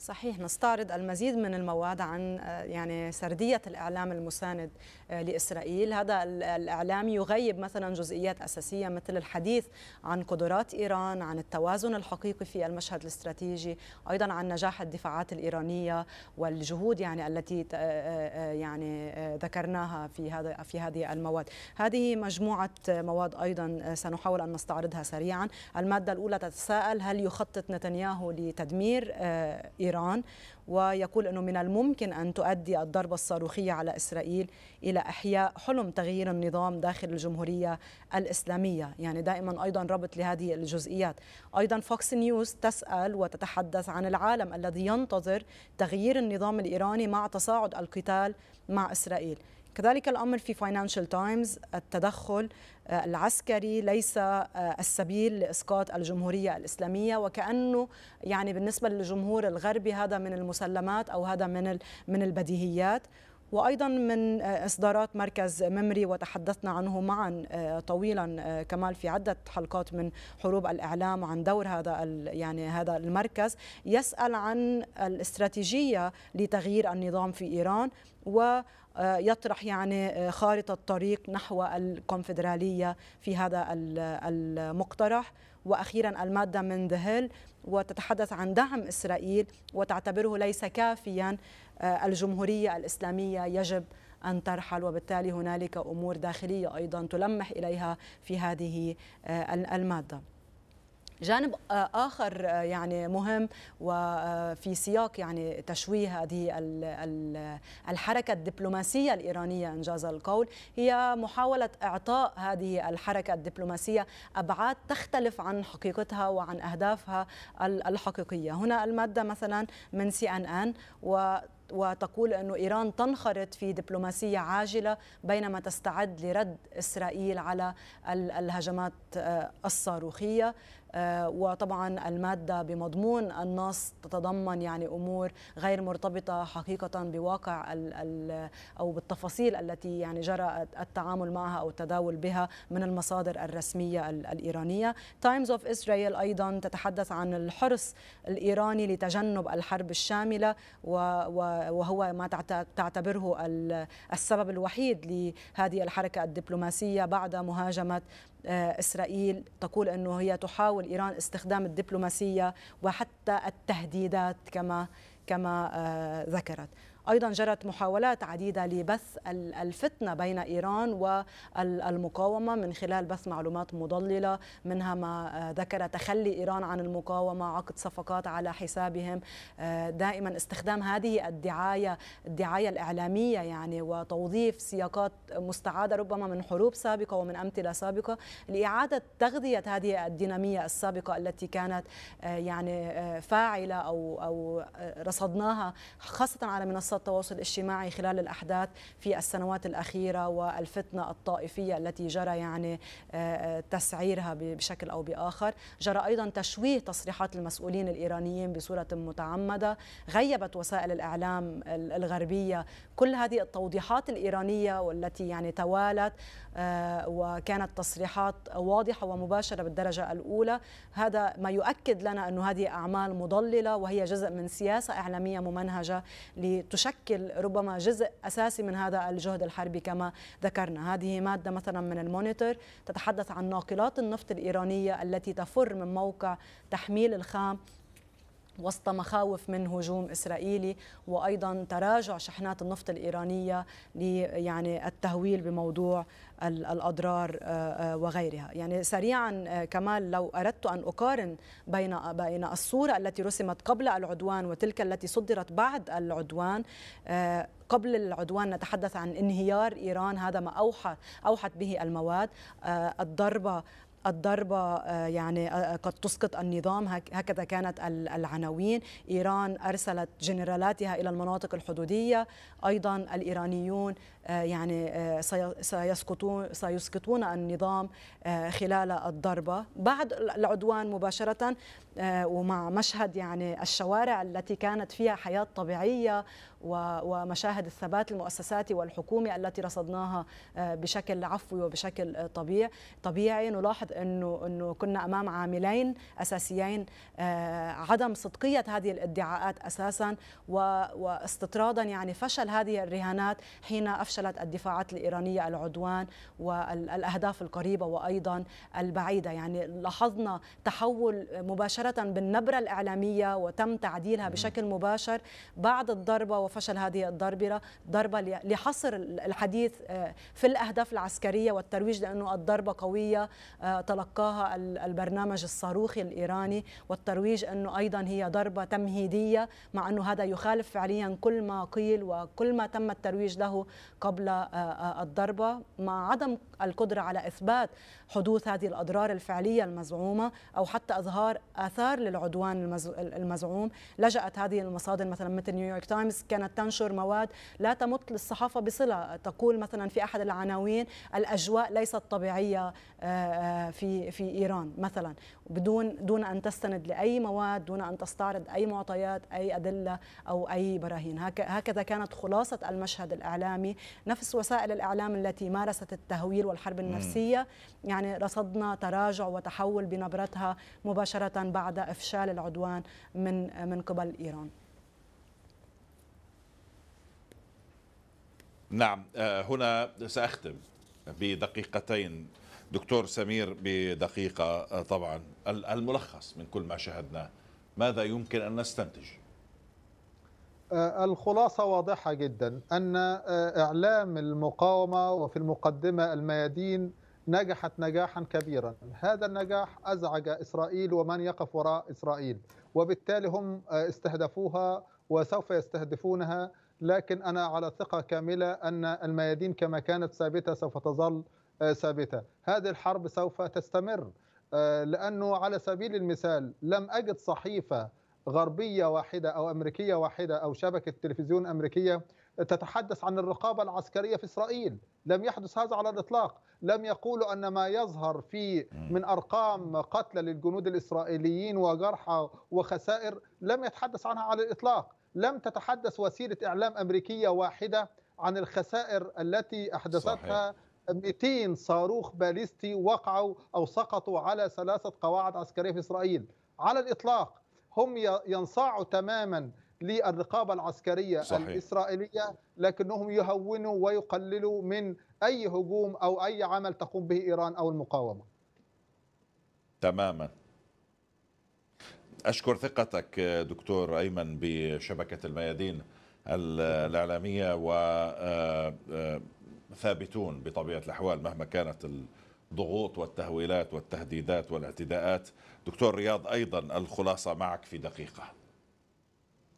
صحيح نستعرض المزيد من المواد عن آه، يعني سرديه الاعلام المساند آه، لاسرائيل، هذا الاعلام يغيب مثلا جزئيات اساسيه مثل الحديث عن قدرات ايران، عن التوازن الحقيقي في المشهد الاستراتيجي، ايضا عن نجاح الدفاعات الايرانيه والجهود يعني التي آه، يعني ذكرناها في هذا في هذه المواد، هذه مجموعه مواد ايضا سنحاول ان نستعرضها سريعا، الماده الاولى تتساءل هل يخطط نتنياهو لتدمير ايران إيران ويقول أنه من الممكن أن تؤدي الضربة الصاروخية على إسرائيل إلى إحياء حلم تغيير النظام داخل الجمهورية الإسلامية يعني دائما أيضا ربط لهذه الجزئيات أيضا فوكس نيوز تسأل وتتحدث عن العالم الذي ينتظر تغيير النظام الإيراني مع تصاعد القتال مع إسرائيل كذلك الأمر في فاينانشال تايمز التدخل آه، العسكري ليس آه، السبيل لإسقاط الجمهورية الإسلامية وكأنه يعني بالنسبة للجمهور الغربي هذا من المسلمات أو هذا من من البديهيات وأيضا من آه، إصدارات مركز ممري وتحدثنا عنه معا آه، طويلا آه، كمال في عدة حلقات من حروب الإعلام وعن دور هذا يعني هذا المركز يسأل عن الاستراتيجية لتغيير النظام في إيران و يطرح يعني خارطة طريق نحو الكونفدرالية في هذا المقترح وأخيرا المادة من ذهل وتتحدث عن دعم إسرائيل وتعتبره ليس كافيا آه، الجمهورية الإسلامية يجب أن ترحل وبالتالي هنالك أمور داخلية أيضا تلمح إليها في هذه آه، المادة جانب آه، آخر آه، يعني مهم وفي سياق يعني تشويه هذه الحركة الدبلوماسية الإيرانية إنجاز القول هي محاولة إعطاء هذه الحركة الدبلوماسية أبعاد تختلف عن حقيقتها وعن أهدافها الحقيقية هنا المادة مثلا من سي أن أن و وتقول أن إيران تنخرط في دبلوماسية عاجلة بينما تستعد لرد إسرائيل على الهجمات آه، الصاروخية آه، وطبعا المادة بمضمون النص تتضمن يعني أمور غير مرتبطة حقيقة بواقع الـ الـ أو بالتفاصيل التي يعني جرى التعامل معها أو التداول بها من المصادر الرسمية الإيرانية تايمز أوف إسرائيل أيضا تتحدث عن الحرص الإيراني لتجنب الحرب الشاملة وهو ما تعتبره السبب الوحيد لهذه الحركة الدبلوماسية بعد مهاجمة آه، إسرائيل تقول أنه هي تحاول إيران استخدام الدبلوماسية وحتى التهديدات كما كما آه، ذكرت أيضا جرت محاولات عديدة لبث الفتنة بين إيران والمقاومة من خلال بث معلومات مضللة منها ما آه، ذكر تخلي إيران عن المقاومة عقد صفقات على حسابهم آه، دائما استخدام هذه الدعاية الدعاية الإعلامية يعني وتوظيف سياقات مستعادة ربما من حروب سابقة ومن أمثلة سابقة لإعادة تغذية هذه الدينامية السابقة التي كانت آه، يعني فاعلة أو أو رصدناها خاصة على منصات التواصل الاجتماعي خلال الأحداث في السنوات الأخيرة والفتنة الطائفية التي جرى يعني آه، آه، تسعيرها بشكل أو بآخر جرى أيضا تشويه تصريحات المسؤولين الإيرانيين بصورة متعمدة غيبت وسائل الإعلام الغربية كل هذه التوضيحات الإيرانية والتي يعني توالت آه، وكانت تصريحات واضحة ومباشرة بالدرجة الأولى هذا ما يؤكد لنا أن هذه أعمال مضللة وهي جزء من سياسة إعلامية ممنهجة لتشكل ربما جزء أساسي من هذا الجهد الحربي كما ذكرنا هذه مادة مثلا من المونيتور تتحدث عن ناقلات النفط الإيرانية التي تفر من موقع تحميل الخام وسط مخاوف من هجوم اسرائيلي وايضا تراجع شحنات النفط الايرانيه يعني التهويل بموضوع الاضرار آه، آه، وغيرها، يعني سريعا آه، كمال لو اردت ان اقارن بين بين الصوره التي رسمت قبل العدوان وتلك التي صدرت بعد العدوان قبل العدوان نتحدث عن انهيار ايران هذا ما اوحى اوحت به المواد الضربه الضربة آه، يعني آه، آه، قد تسقط النظام هكذا كانت العناوين إيران أرسلت جنرالاتها إلى المناطق الحدودية أيضا الإيرانيون آه، يعني آه، سيسقطون سيسقطون النظام آه، خلال الضربة بعد العدوان مباشرة ومع مشهد يعني الشوارع التي كانت فيها حياة طبيعية ومشاهد الثبات المؤسساتي والحكومي التي رصدناها بشكل عفوي وبشكل طبيعي طبيعي نلاحظ انه انه كنا امام عاملين اساسيين عدم صدقيه هذه الادعاءات اساسا واستطرادا يعني فشل هذه الرهانات حين افشل فشلت الدفاعات الإيرانية العدوان والأهداف القريبة وأيضا البعيدة يعني لاحظنا تحول مباشرة بالنبرة الإعلامية وتم تعديلها بشكل مباشر بعد الضربة وفشل هذه الضربة ضربة لحصر الحديث آه، في الأهداف العسكرية والترويج لأنه الضربة قوية آه، تلقاها البرنامج الصاروخي الإيراني والترويج أنه أيضا هي ضربة تمهيدية مع أنه هذا يخالف فعليا كل ما قيل وكل ما تم الترويج له قبل آه، آه، الضربه مع عدم القدرة على إثبات حدوث هذه الأضرار الفعلية المزعومة أو حتى إظهار آثار للعدوان المزعوم لجأت هذه المصادر مثلا مثل نيويورك تايمز كانت تنشر مواد لا تمت للصحافة بصلة تقول مثلا في أحد العناوين الأجواء ليست طبيعية آه، آه، في في إيران مثلا بدون دون أن تستند لأي مواد دون أن تستعرض أي معطيات أي أدلة أو أي براهين هكذا كانت خلاصة المشهد الإعلامي نفس وسائل الإعلام التي مارست التهويل التفجير والحرب النفسية يعني رصدنا تراجع وتحول بنبرتها مباشرة بعد إفشال العدوان من من قبل إيران نعم آه، هنا سأختم بدقيقتين دكتور سمير بدقيقة آه، طبعا الملخص من كل ما شاهدناه ماذا يمكن أن نستنتج؟ آه، الخلاصة واضحة جدا أن آه، إعلام المقاومة وفي المقدمة الميادين نجحت نجاحا كبيرا هذا النجاح أزعج إسرائيل ومن يقف وراء إسرائيل وبالتالي هم آه، استهدفوها وسوف يستهدفونها لكن أنا على ثقة كاملة أن الميادين كما كانت ثابتة سوف تظل ثابتة هذه الحرب سوف تستمر لأنه على سبيل المثال لم أجد صحيفة غربية واحدة أو أمريكية واحدة أو شبكة تلفزيون أمريكية تتحدث عن الرقابة العسكرية في إسرائيل لم يحدث هذا على الإطلاق لم يقولوا أن ما يظهر في من أرقام قتلى للجنود الإسرائيليين وجرحى وخسائر لم يتحدث عنها على الإطلاق لم تتحدث وسيلة إعلام أمريكية واحدة عن الخسائر التي أحدثتها صحيح. 200 صاروخ باليستي وقعوا أو سقطوا على ثلاثة قواعد عسكرية في إسرائيل على الإطلاق هم ينصاعوا تماما للرقابة العسكرية صحيح. الإسرائيلية لكنهم يهونوا ويقللوا من أي هجوم أو أي عمل تقوم به إيران أو المقاومة تماما أشكر ثقتك دكتور أيمن بشبكة الميادين الإعلامية وثابتون آه، آه، بطبيعة الأحوال مهما كانت الضغوط والتهويلات والتهديدات والاعتداءات دكتور رياض أيضا الخلاصة معك في دقيقة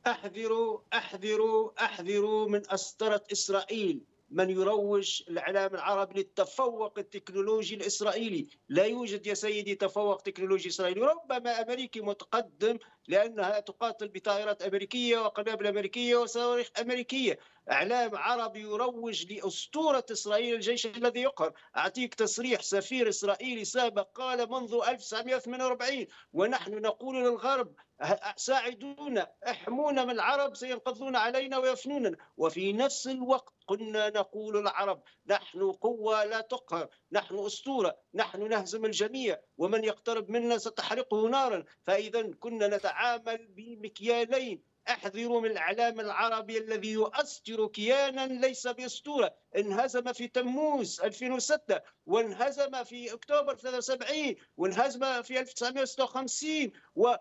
أحذروا أحذروا أحذروا من أسطرة إسرائيل من يروج الإعلام العربي للتفوق التكنولوجي الإسرائيلي لا يوجد يا سيدي تفوق تكنولوجي إسرائيلي ربما أمريكي متقدم لأنها تقاتل بطائرات أمريكية وقنابل أمريكية وصواريخ أمريكية إعلام عربي يروج لأسطورة إسرائيل الجيش الذي يقهر أعطيك تصريح سفير إسرائيلي سابق قال منذ 1948 ونحن نقول للغرب ساعدونا احمونا من العرب سينقذون علينا ويفنوننا وفي نفس الوقت كنا نقول العرب نحن قوة لا تقهر نحن أسطورة نحن نهزم الجميع ومن يقترب منا ستحرقه نارا فإذا كنا نتعامل بمكيالين أحذروا من الإعلام العربي الذي يؤثر كيانا ليس بأسطورة انهزم في تموز 2006 وانهزم في أكتوبر 73 وانهزم في 1956 و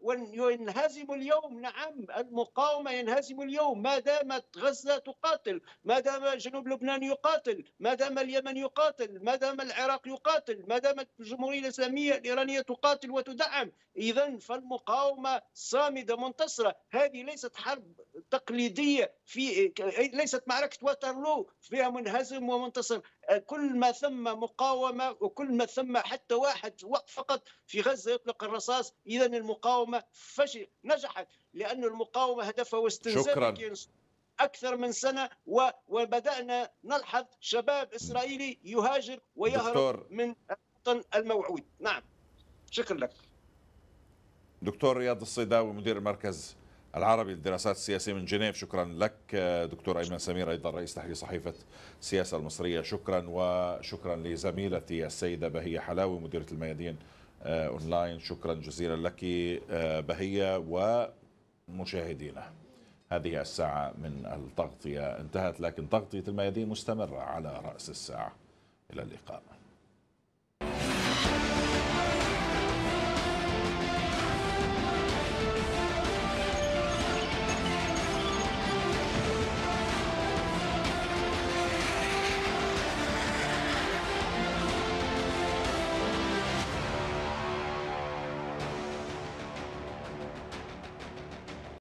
وينهزم اليوم نعم المقاومة ينهزم اليوم ما دامت غزة تقاتل ما دام جنوب لبنان يقاتل ما دام اليمن يقاتل ما دام العراق يقاتل ما دامت الجمهورية الإسلامية الإيرانية تقاتل وتدعم إذا فالمقاومة صامدة منتصرة هذه ليست حرب تقليديه في ليست معركه واترلو فيها منهزم ومنتصر كل ما ثم مقاومه وكل ما ثم حتى واحد فقط في غزه يطلق الرصاص اذا المقاومه فشل نجحت لان المقاومه هدفها واستنزاف اكثر من سنه وبدانا نلحظ شباب اسرائيلي يهاجر ويهرب دكتور. من الوطن الموعود نعم شكرا لك دكتور رياض الصيداوي مدير مركز العربي للدراسات السياسية من جنيف شكرا لك دكتور أيمن سمير أيضا رئيس تحرير صحيفة السياسة المصرية شكرا وشكرا لزميلتي السيدة بهية حلاوي مديرة الميادين آه، أونلاين شكرا جزيلا لك آه، بهية ومشاهدينا هذه الساعة من التغطية انتهت لكن تغطية الميادين مستمرة على رأس الساعة إلى اللقاء